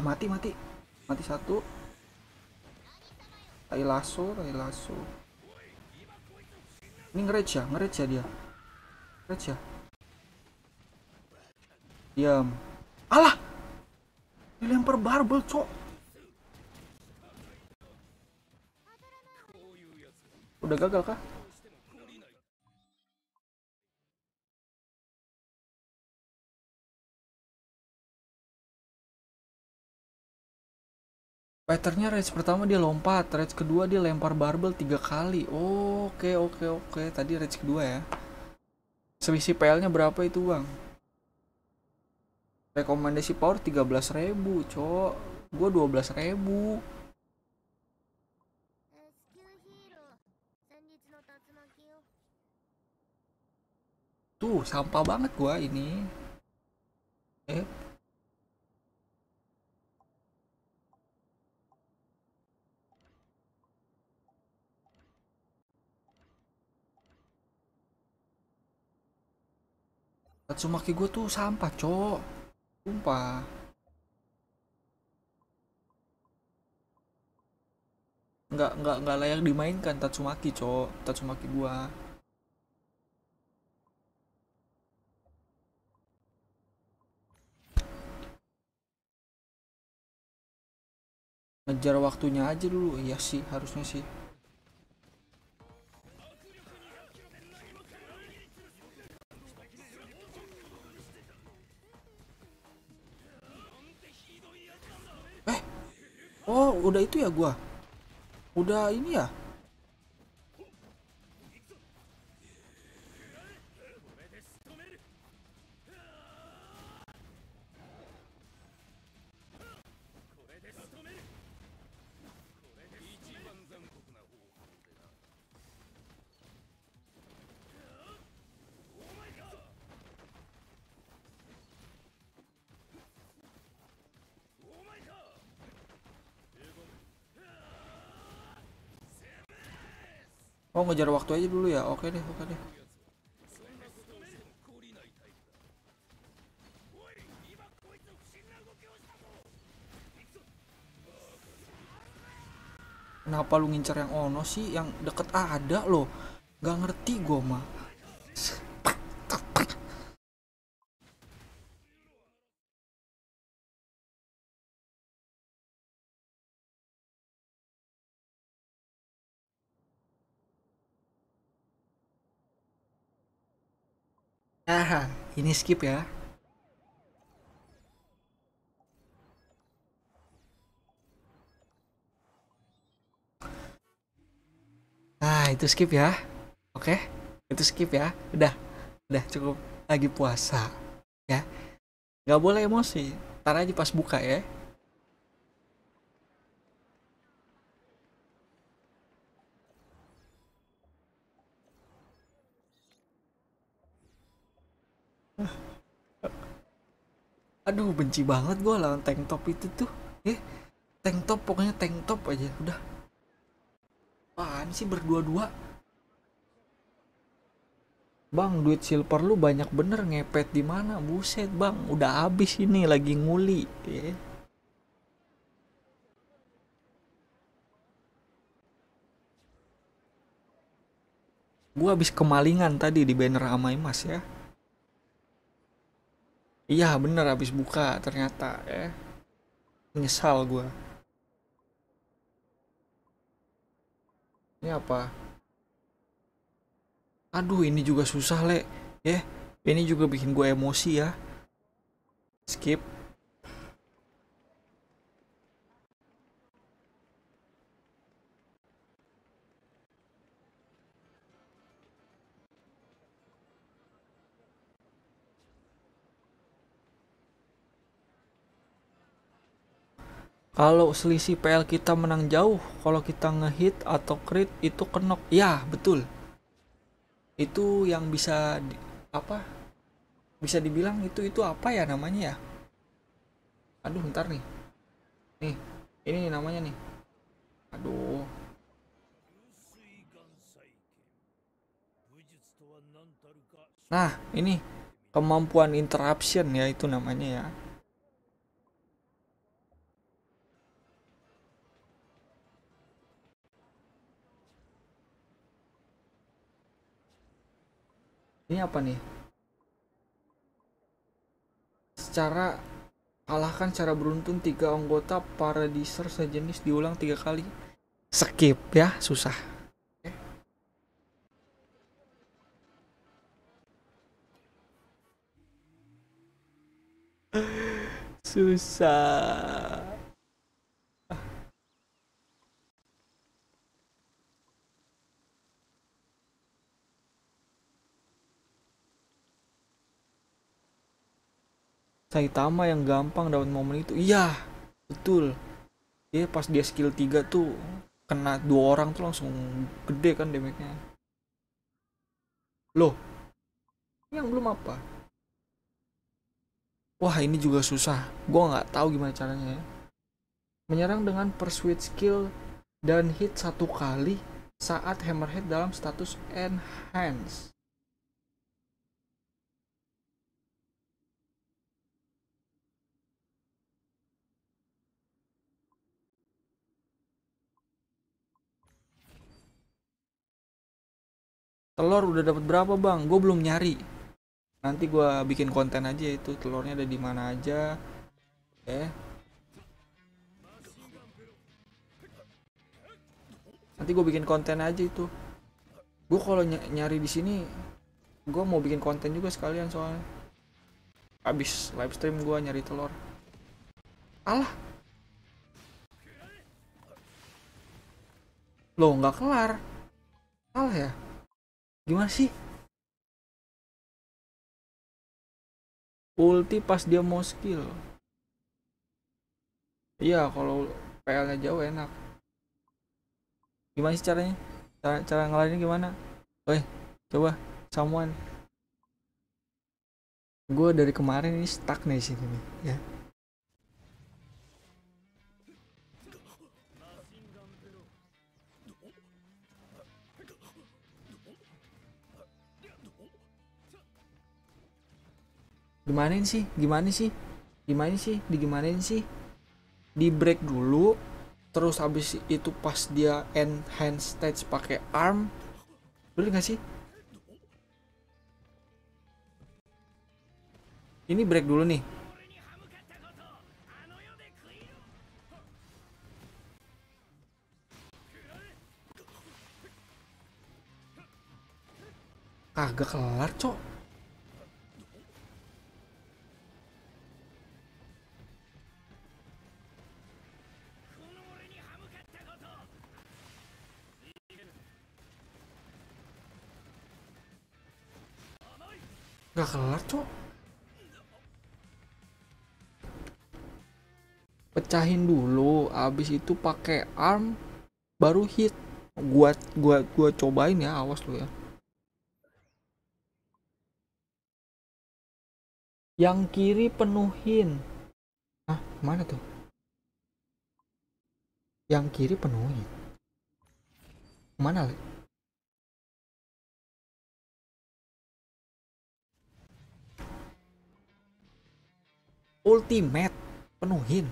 ah mati mati mati satu tai lasso tai lasso ini ngerage ya dia ngerage diam alah dilempar barbel cok udah gagal kah Patternnya rage pertama dia lompat, rage kedua dia lempar barbel tiga kali. Oke oh, oke okay, oke okay, Okay. Tadi rage kedua ya. Selisih PL-nya berapa itu bang? Rekomendasi power 13.000 cok. Gue 12.000. Tuh, sampah banget gua ini. Eh, Tatsumaki gue tuh sampah cok Sumpah nggak nggak nggak layak dimainkan Tatsumaki cok Tatsumaki gue ngejar waktunya aja dulu iya sih harusnya sih udah itu ya gua udah ini ya Oh ngejar waktu aja dulu ya. Oke deh, oke deh. Kenapa lu ngincer yang ono sih? Yang deket ah, ada loh. Gak ngerti gue mah. Aha, ini skip ya. Nah, itu skip ya. Oke, itu skip ya. Udah, udah cukup lagi puasa ya. Gak boleh emosi, ntar aja pas buka ya. aduh benci banget gue lawan tank top itu tuh eh tank top pokoknya tank top aja udah apaan sih berdua-dua Bang, duit silver lu banyak bener ngepet di mana? Buset, Bang, udah habis ini lagi nguli. Yeah. Gue habis kemalingan tadi di banner Amai Mas ya iya bener habis buka ternyata ya menyesal gue ini apa aduh ini juga susah le ya ini juga bikin gue emosi ya skip Kalau selisih PL kita menang jauh, kalau kita ngehit atau crit itu kenok. Ya, betul. Itu yang bisa di, apa? Bisa dibilang itu itu apa ya namanya ya? Aduh, ntar nih. Nih, ini nih namanya nih. Aduh. Nah, ini kemampuan interruption ya itu namanya ya. ini apa nih secara kalahkan cara beruntun tiga anggota paradiser sejenis diulang tiga kali skip ya susah susah Saitama yang gampang dapat momen itu iya betul dia pas dia skill 3 tuh kena dua orang tuh langsung gede kan damage-nya loh yang belum apa wah ini juga susah gua nggak tahu gimana caranya ya menyerang dengan persuade skill dan hit satu kali saat hammerhead dalam status enhance telur udah dapat berapa bang gue belum nyari nanti gue bikin konten aja itu telurnya ada di mana aja eh nanti gue bikin konten aja itu gue kalau ny nyari di sini gue mau bikin konten juga sekalian soalnya abis live stream gue nyari telur alah lo nggak kelar alah ya gimana sih ulti pas dia mau skill iya kalau PL nya jauh enak gimana sih caranya cara, cara ngelainnya gimana eh coba someone gue dari kemarin ini stuck nih sini nih ya gimana sih gimana sih gimana sih di gimana sih di break dulu terus habis itu pas dia end hand stage pakai arm bener gak sih ini break dulu nih kagak kelar cok kelar cok pecahin dulu abis itu pakai arm baru hit gua gua gua cobain ya awas lu ya yang kiri penuhin ah mana tuh yang kiri penuhin mana ultimate penuhin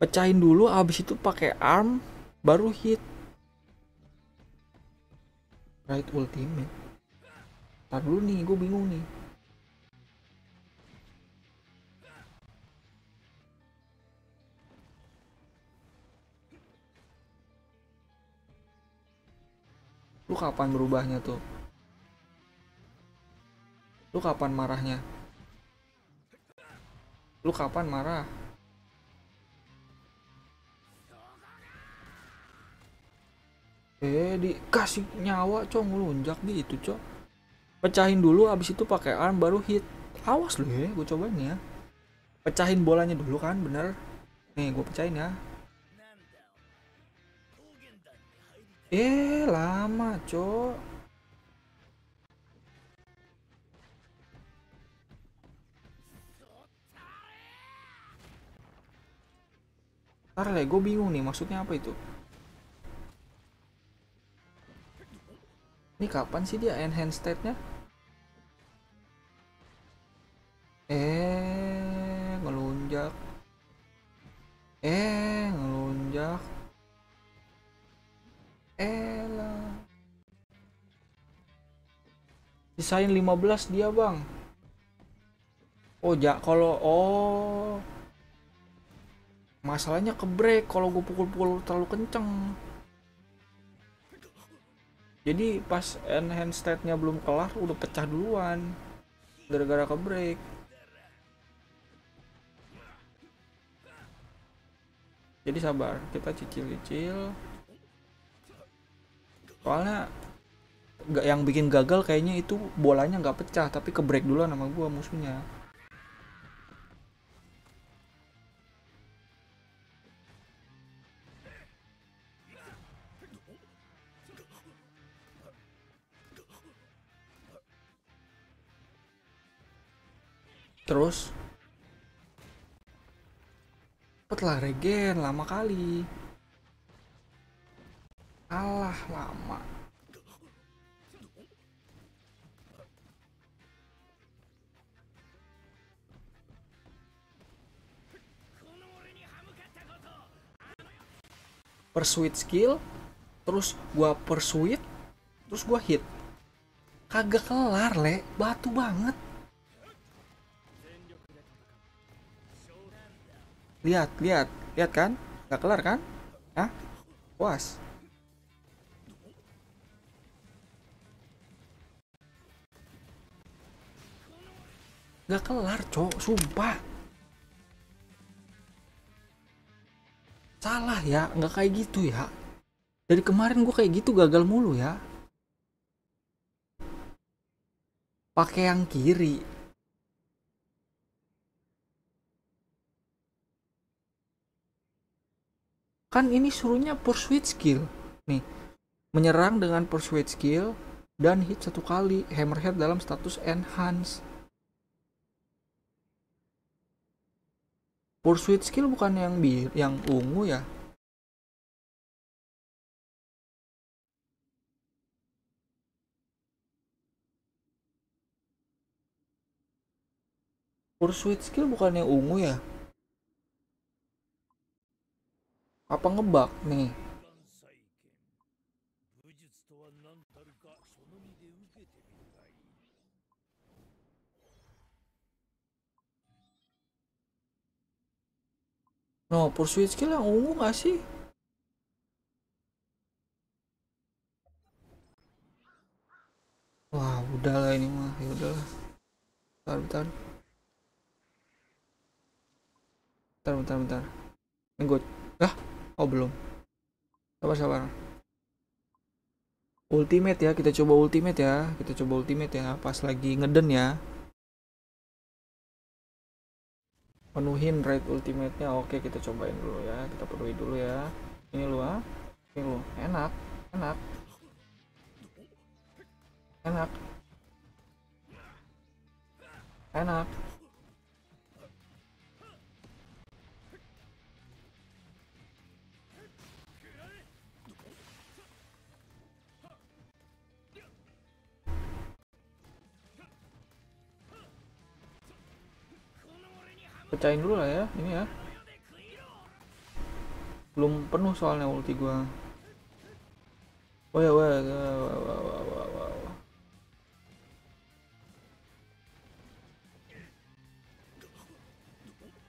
pecahin dulu Abis itu pakai arm baru hit right ultimate Ntar dulu nih gue bingung nih lu kapan berubahnya tuh lu kapan marahnya Lu kapan marah? Eh, dikasih nyawa, cong, lunjak itu cong. Pecahin dulu, abis itu pakai arm, baru hit. Awas lu ya, gue cobain ya. Pecahin bolanya dulu kan, bener. Nih, gue pecahin ya. Eh, lama, cok. Ntar le, gue bingung nih maksudnya apa itu. Ini kapan sih dia enhance state-nya? Eh, ngelunjak. Eh, ngelunjak. Eh lah. Sisain 15 dia, Bang. Oh, ja kalau oh Masalahnya ke break kalau gue pukul-pukul terlalu kenceng. Jadi pas enhance state-nya belum kelar udah pecah duluan. Gara-gara ke break. Jadi sabar, kita cicil-cicil. Soalnya nggak yang bikin gagal kayaknya itu bolanya nggak pecah tapi ke break duluan sama gua musuhnya. terus cepetlah regen lama kali alah lama Persuit skill terus gua persuit, terus gua hit kagak kelar le batu banget Lihat, lihat, lihat kan? nggak kelar kan? Ah, Puas. Nggak kelar, cok. Sumpah. Salah ya, nggak kayak gitu ya. Dari kemarin gue kayak gitu gagal mulu ya. Pakai yang kiri, kan ini suruhnya pursuit skill nih menyerang dengan pursuit skill dan hit satu kali hammerhead dalam status enhance pursuit skill bukan yang bir yang ungu ya pursuit skill bukan yang ungu ya apa ngebak nih No, pursuit skill yang ungu gak sih? Wah, udahlah ini mah, ya udahlah. Bentar, bentar. Bentar, bentar, bentar. Ini gue... Ah, Oh belum. Sabar sabar. Ultimate ya, kita coba ultimate ya. Kita coba ultimate ya pas lagi ngeden ya. Penuhin rate ultimate-nya. Oke, kita cobain dulu ya. Kita perluin dulu ya. Ini lu ah. Ini lu. Enak. Enak. Enak. Enak. pecahin dulu lah ya ini ya belum penuh soalnya ulti gua oh ya, wah wah wah wah wah wah wah wah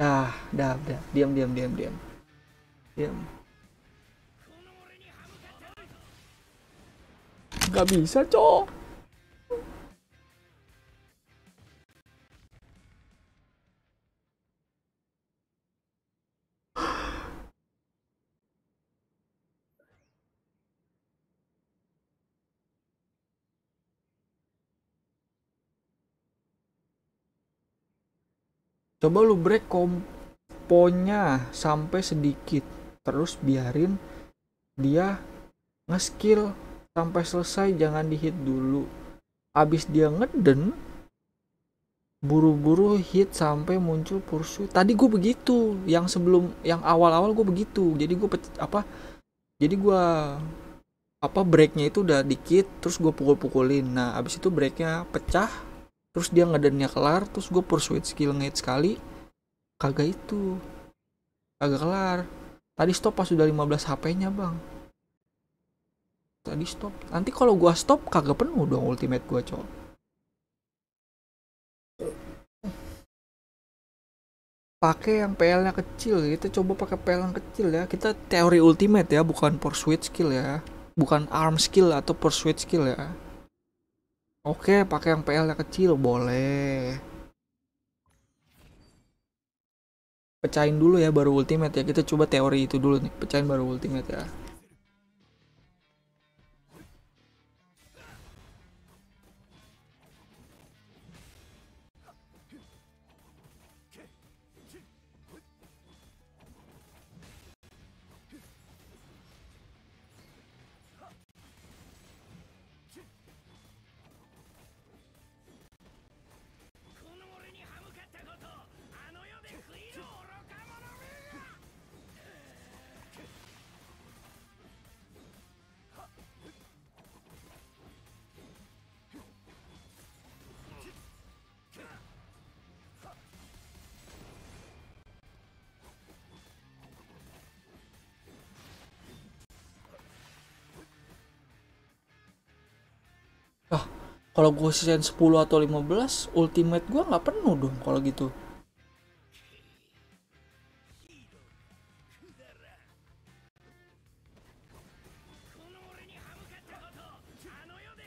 dah ah, dah dah diam diam diam diam diam nggak bisa cok coba lu break komponya sampai sedikit terus biarin dia ngeskill sampai selesai jangan dihit dulu abis dia ngeden buru-buru hit sampai muncul pursuit tadi gue begitu yang sebelum yang awal-awal gue begitu jadi gue apa jadi gue apa breaknya itu udah dikit terus gue pukul-pukulin nah abis itu breaknya pecah terus dia ngadannya kelar terus gue persuade skill ngait sekali kagak itu kagak kelar tadi stop pas udah 15 HP-nya bang tadi stop nanti kalau gue stop kagak penuh dong ultimate gue cowok pakai yang PL-nya kecil kita coba pakai PL yang kecil ya kita teori ultimate ya bukan persuade skill ya bukan arm skill atau persuade skill ya Oke, pakai yang PL yang kecil boleh. Pecahin dulu ya baru ultimate ya. Kita coba teori itu dulu nih, pecahin baru ultimate ya. kalau gue sisain 10 atau 15 ultimate gue nggak penuh dong kalau gitu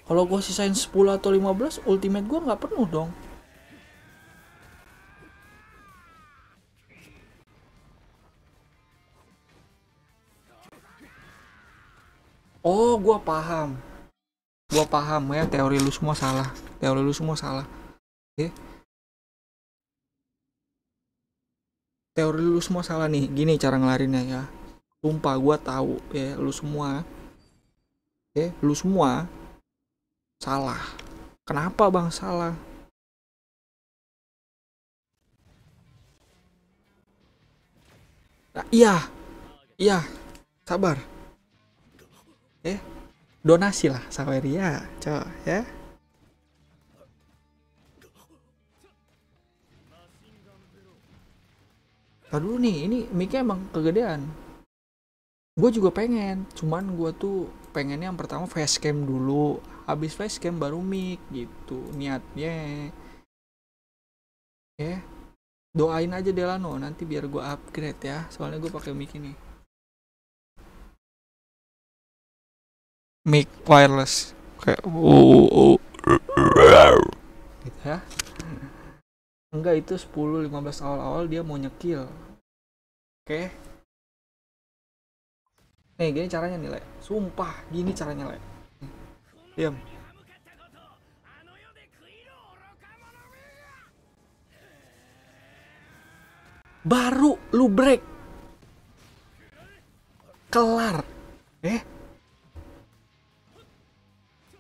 kalau gue sisain 10 atau 15 ultimate gue nggak penuh dong Oh, gue paham gua paham ya teori lu semua salah teori lu semua salah oke okay? teori lu semua salah nih gini cara ngelarinnya ya sumpah gua tahu ya lu semua okay. lu semua salah kenapa bang salah nah, iya iya sabar eh donasi lah Saweria coba ya Tahu nih, ini mic emang kegedean. Gue juga pengen, cuman gue tuh pengennya yang pertama facecam dulu, habis facecam baru mic gitu niatnya. Ya, doain aja Delano nanti biar gue upgrade ya, soalnya gue pakai mic ini. mic wireless kayak oh, oh, oh. gitu ya enggak itu 10 15 awal-awal dia mau nyekil oke okay. nih gini caranya nih le sumpah gini caranya le diam baru lu break kelar eh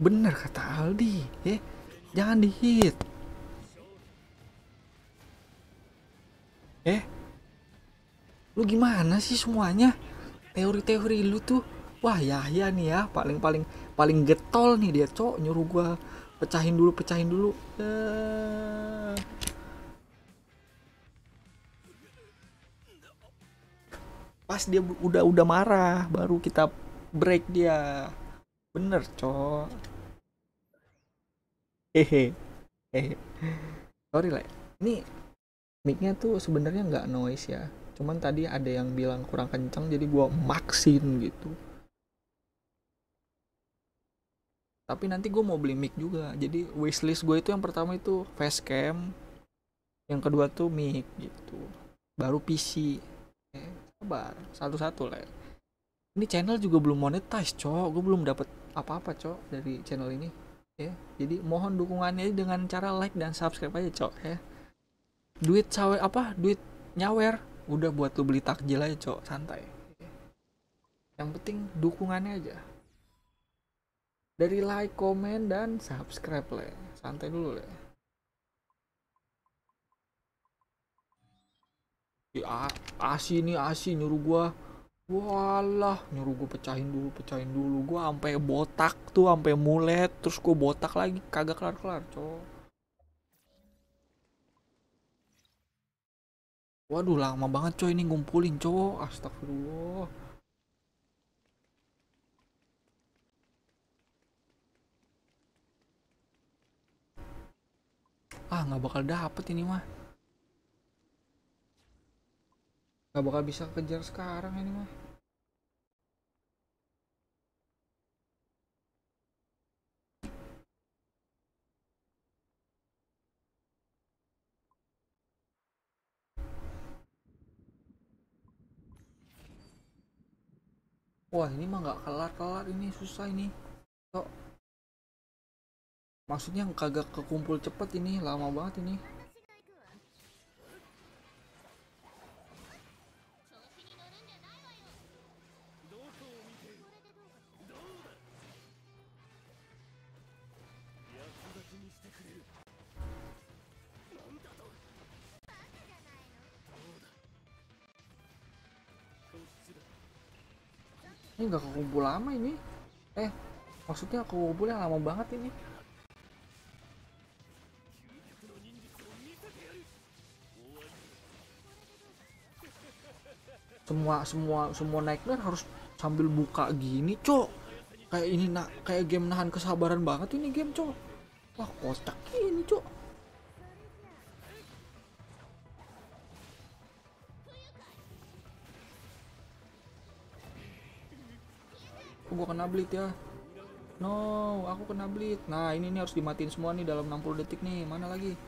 Bener kata Aldi, ya. Jangan dihit. Eh. Lu gimana sih semuanya? Teori-teori lu tuh wah Yahya ya nih ya paling-paling paling getol nih dia cok nyuruh gua pecahin dulu pecahin dulu eh. pas dia udah udah marah baru kita break dia bener cok hehe hehe sorry lah ini micnya tuh sebenarnya nggak noise ya cuman tadi ada yang bilang kurang kencang jadi gua maksin gitu tapi nanti gue mau beli mic juga jadi wishlist gue itu yang pertama itu facecam yang kedua tuh mic gitu baru PC eh, sabar satu-satu lah ini channel juga belum monetize cok gue belum dapet apa-apa cok dari channel ini ya jadi mohon dukungannya dengan cara like dan subscribe aja cok ya duit cawe apa duit nyawer udah buat lu beli takjil aja cok santai yang penting dukungannya aja dari like, comment, dan subscribe le. Santai dulu le. Ya, asi nih asi nyuruh gua Walah, nyuruh gue pecahin dulu, pecahin dulu. Gue sampai botak tuh, sampai mulet, terus gue botak lagi, kagak kelar-kelar, cowok. Waduh, lama banget coy ini ngumpulin, cowok. Astagfirullah. Ah, nggak bakal dapet ini mah. nggak bakal bisa kejar sekarang ini mah Wah ini mah nggak kelar-kelar ini susah ini. Kok so, maksudnya kagak kekumpul cepet ini lama banget ini. nggak kekumpul lama ini eh maksudnya aku yang lama banget ini semua semua semua naik dan harus sambil buka gini cok kayak ini nak kayak game nahan kesabaran banget ini game cok wah kocak ini cok gue kena bleed ya no aku kena bleed nah ini nih harus dimatiin semua nih dalam 60 detik nih mana lagi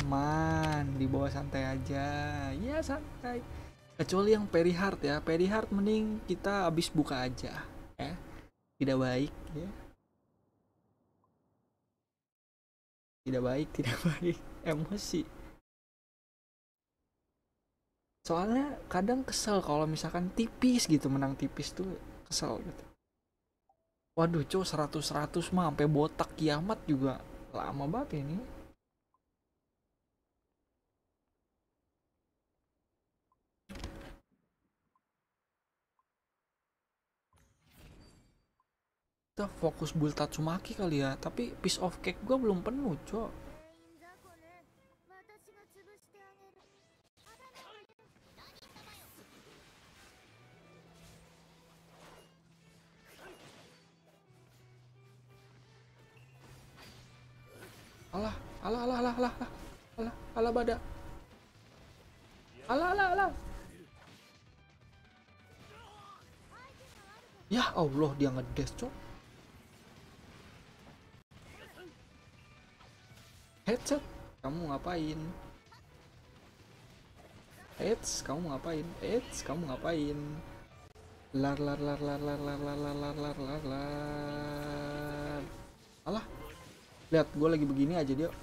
aman di bawah santai aja ya santai kecuali yang peri hard ya peri hard mending kita habis buka aja ya tidak baik ya tidak baik tidak baik emosi soalnya kadang kesel kalau misalkan tipis gitu menang tipis tuh kesel gitu waduh cowok seratus seratus mah sampai botak kiamat juga lama banget ini kita fokus build Tatsumaki kali ya tapi piece of cake gue belum penuh cok Alah, alah, alah, alah, alah, alah, alah, alah bada. Alah, alah, alah. Ya Allah, dia ngedes, cok. headset kamu ngapain Eits, kamu ngapain? Eits, kamu ngapain? Lar lar lar lar lar lar lar lar lar lar lar lar. Alah. Lihat, gue lagi begini aja dia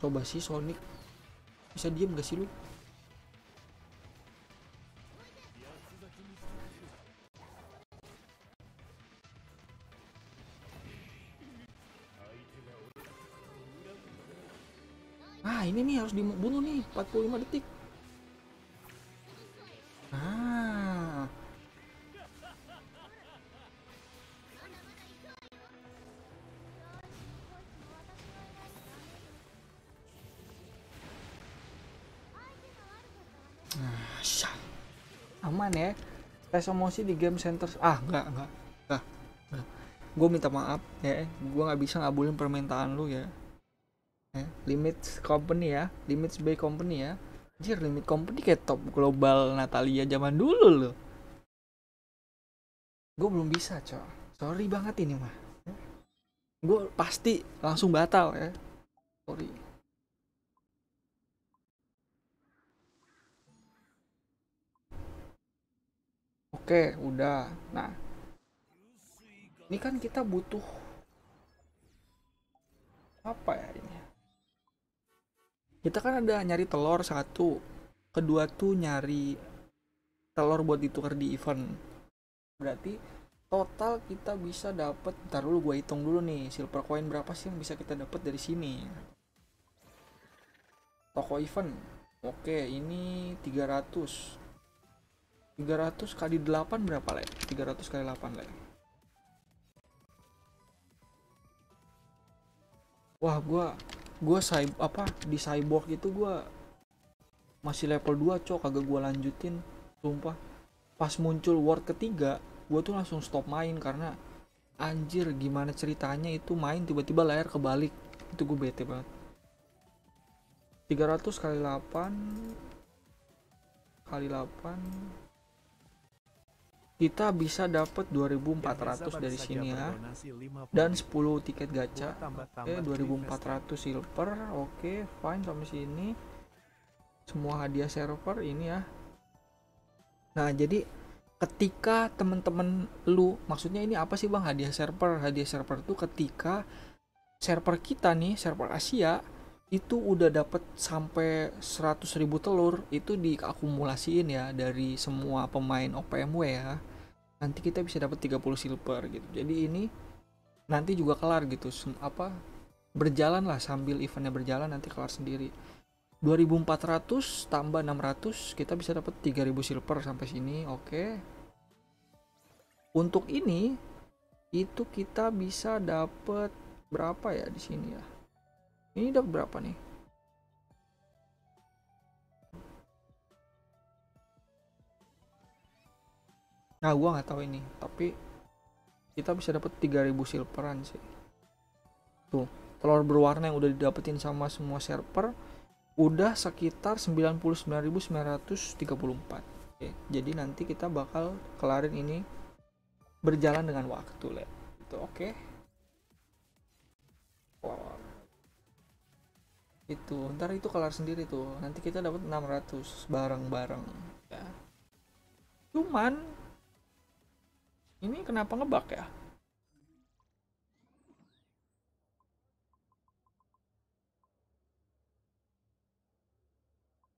coba sih Sonic bisa diem gak sih lu Ah ini nih harus dibunuh nih 45 detik aman ya tes emosi di game center ah nggak nggak nggak gue minta maaf ya gue nggak bisa ngabulin permintaan lu ya eh, ya, limit company ya limit by company ya Anjir limit company kayak top global Natalia zaman dulu loh gue belum bisa cok sorry banget ini mah ya. gue pasti langsung batal ya Oke, udah. Nah, ini kan kita butuh apa ya ini? Kita kan ada nyari telur satu, kedua tuh nyari telur buat ditukar di event. Berarti total kita bisa dapat ntar dulu gue hitung dulu nih silver coin berapa sih yang bisa kita dapat dari sini toko event oke ini 300 300 kali 8 berapa, Le? 300 kali 8, Le. Wah, gua gua cy apa di cyborg itu gua masih level 2, cok, kagak gua lanjutin. Sumpah. Pas muncul world ketiga, gua tuh langsung stop main karena anjir gimana ceritanya itu main tiba-tiba layar kebalik. Itu gue bete banget. 300 kali 8 kali 8 kita bisa dapat 2400 dari sini ya dan 10 tiket gacha oke okay, 2400 silver oke okay, fine sampai sini semua hadiah server ini ya nah jadi ketika teman-teman lu maksudnya ini apa sih bang hadiah server hadiah server tuh ketika server kita nih server Asia itu udah dapat sampai 100 ribu telur itu diakumulasiin ya dari semua pemain OPMW ya nanti kita bisa dapat 30 silver gitu jadi ini nanti juga kelar gitu Sem apa berjalan lah sambil eventnya berjalan nanti kelar sendiri 2400 tambah 600 kita bisa dapat 3000 silver sampai sini oke okay. untuk ini itu kita bisa dapat berapa ya di sini ya ini udah berapa nih? Nah, gua nggak tahu ini, tapi kita bisa dapat 3000 silveran sih. Tuh, telur berwarna yang udah didapetin sama semua server udah sekitar 99.934. Oke, jadi nanti kita bakal kelarin ini berjalan dengan waktu, lihat. Itu oke. Okay. Wow itu ntar itu kelar sendiri tuh nanti kita dapat 600 bareng-bareng ya cuman ini kenapa ngebak ya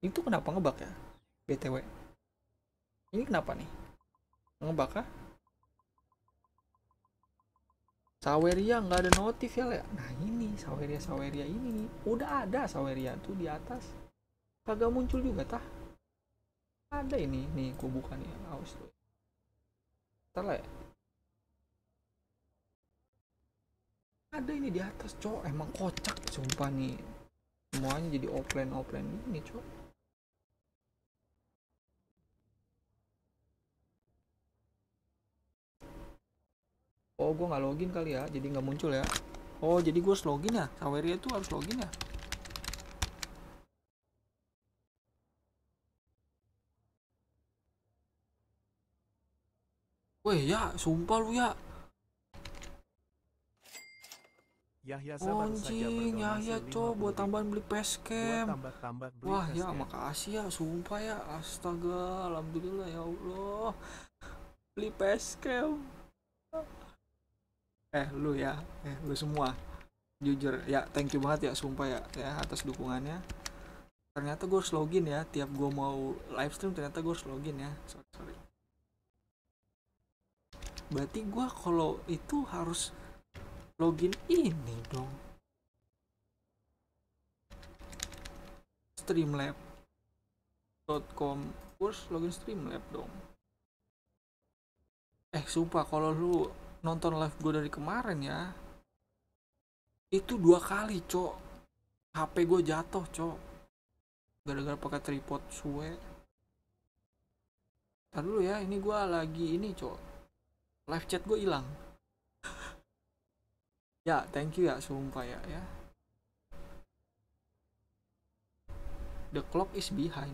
itu kenapa ngebak ya btw ini kenapa nih ngebak kah Saweria nggak ada notif ya nah ini Saweria Saweria ini nih udah ada Saweria tuh di atas kagak muncul juga tah ada ini nih gue bukan nih aus tuh ntar ya ada ini di atas cok emang kocak sumpah nih semuanya jadi offline offline ini cok oh gue nggak login kali ya jadi nggak muncul ya oh jadi gue harus login ya Saweria itu harus login ya Weh ya, sumpah lu ya. Yahya Anjing, Yahya cow buat tambahan beli pescam. Wah ya, makasih ya, sumpah ya. Astaga, alhamdulillah ya Allah. Beli pescam eh lu ya eh lu semua jujur ya thank you banget ya sumpah ya ya atas dukungannya ternyata gue harus login ya tiap gue mau live stream ternyata gue harus login ya sorry sorry berarti gue kalau itu harus login ini dong streamlab.com gue login streamlab dong eh sumpah kalau lu nonton live gue dari kemarin ya itu dua kali cok HP gue jatuh cok gara-gara pakai tripod suwe Ntar dulu ya ini gue lagi ini cok live chat gue hilang ya thank you ya sumpah ya ya the clock is behind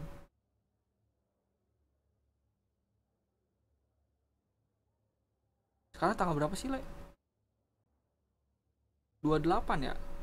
Sekarang tanggal berapa sih, Le? 28 ya?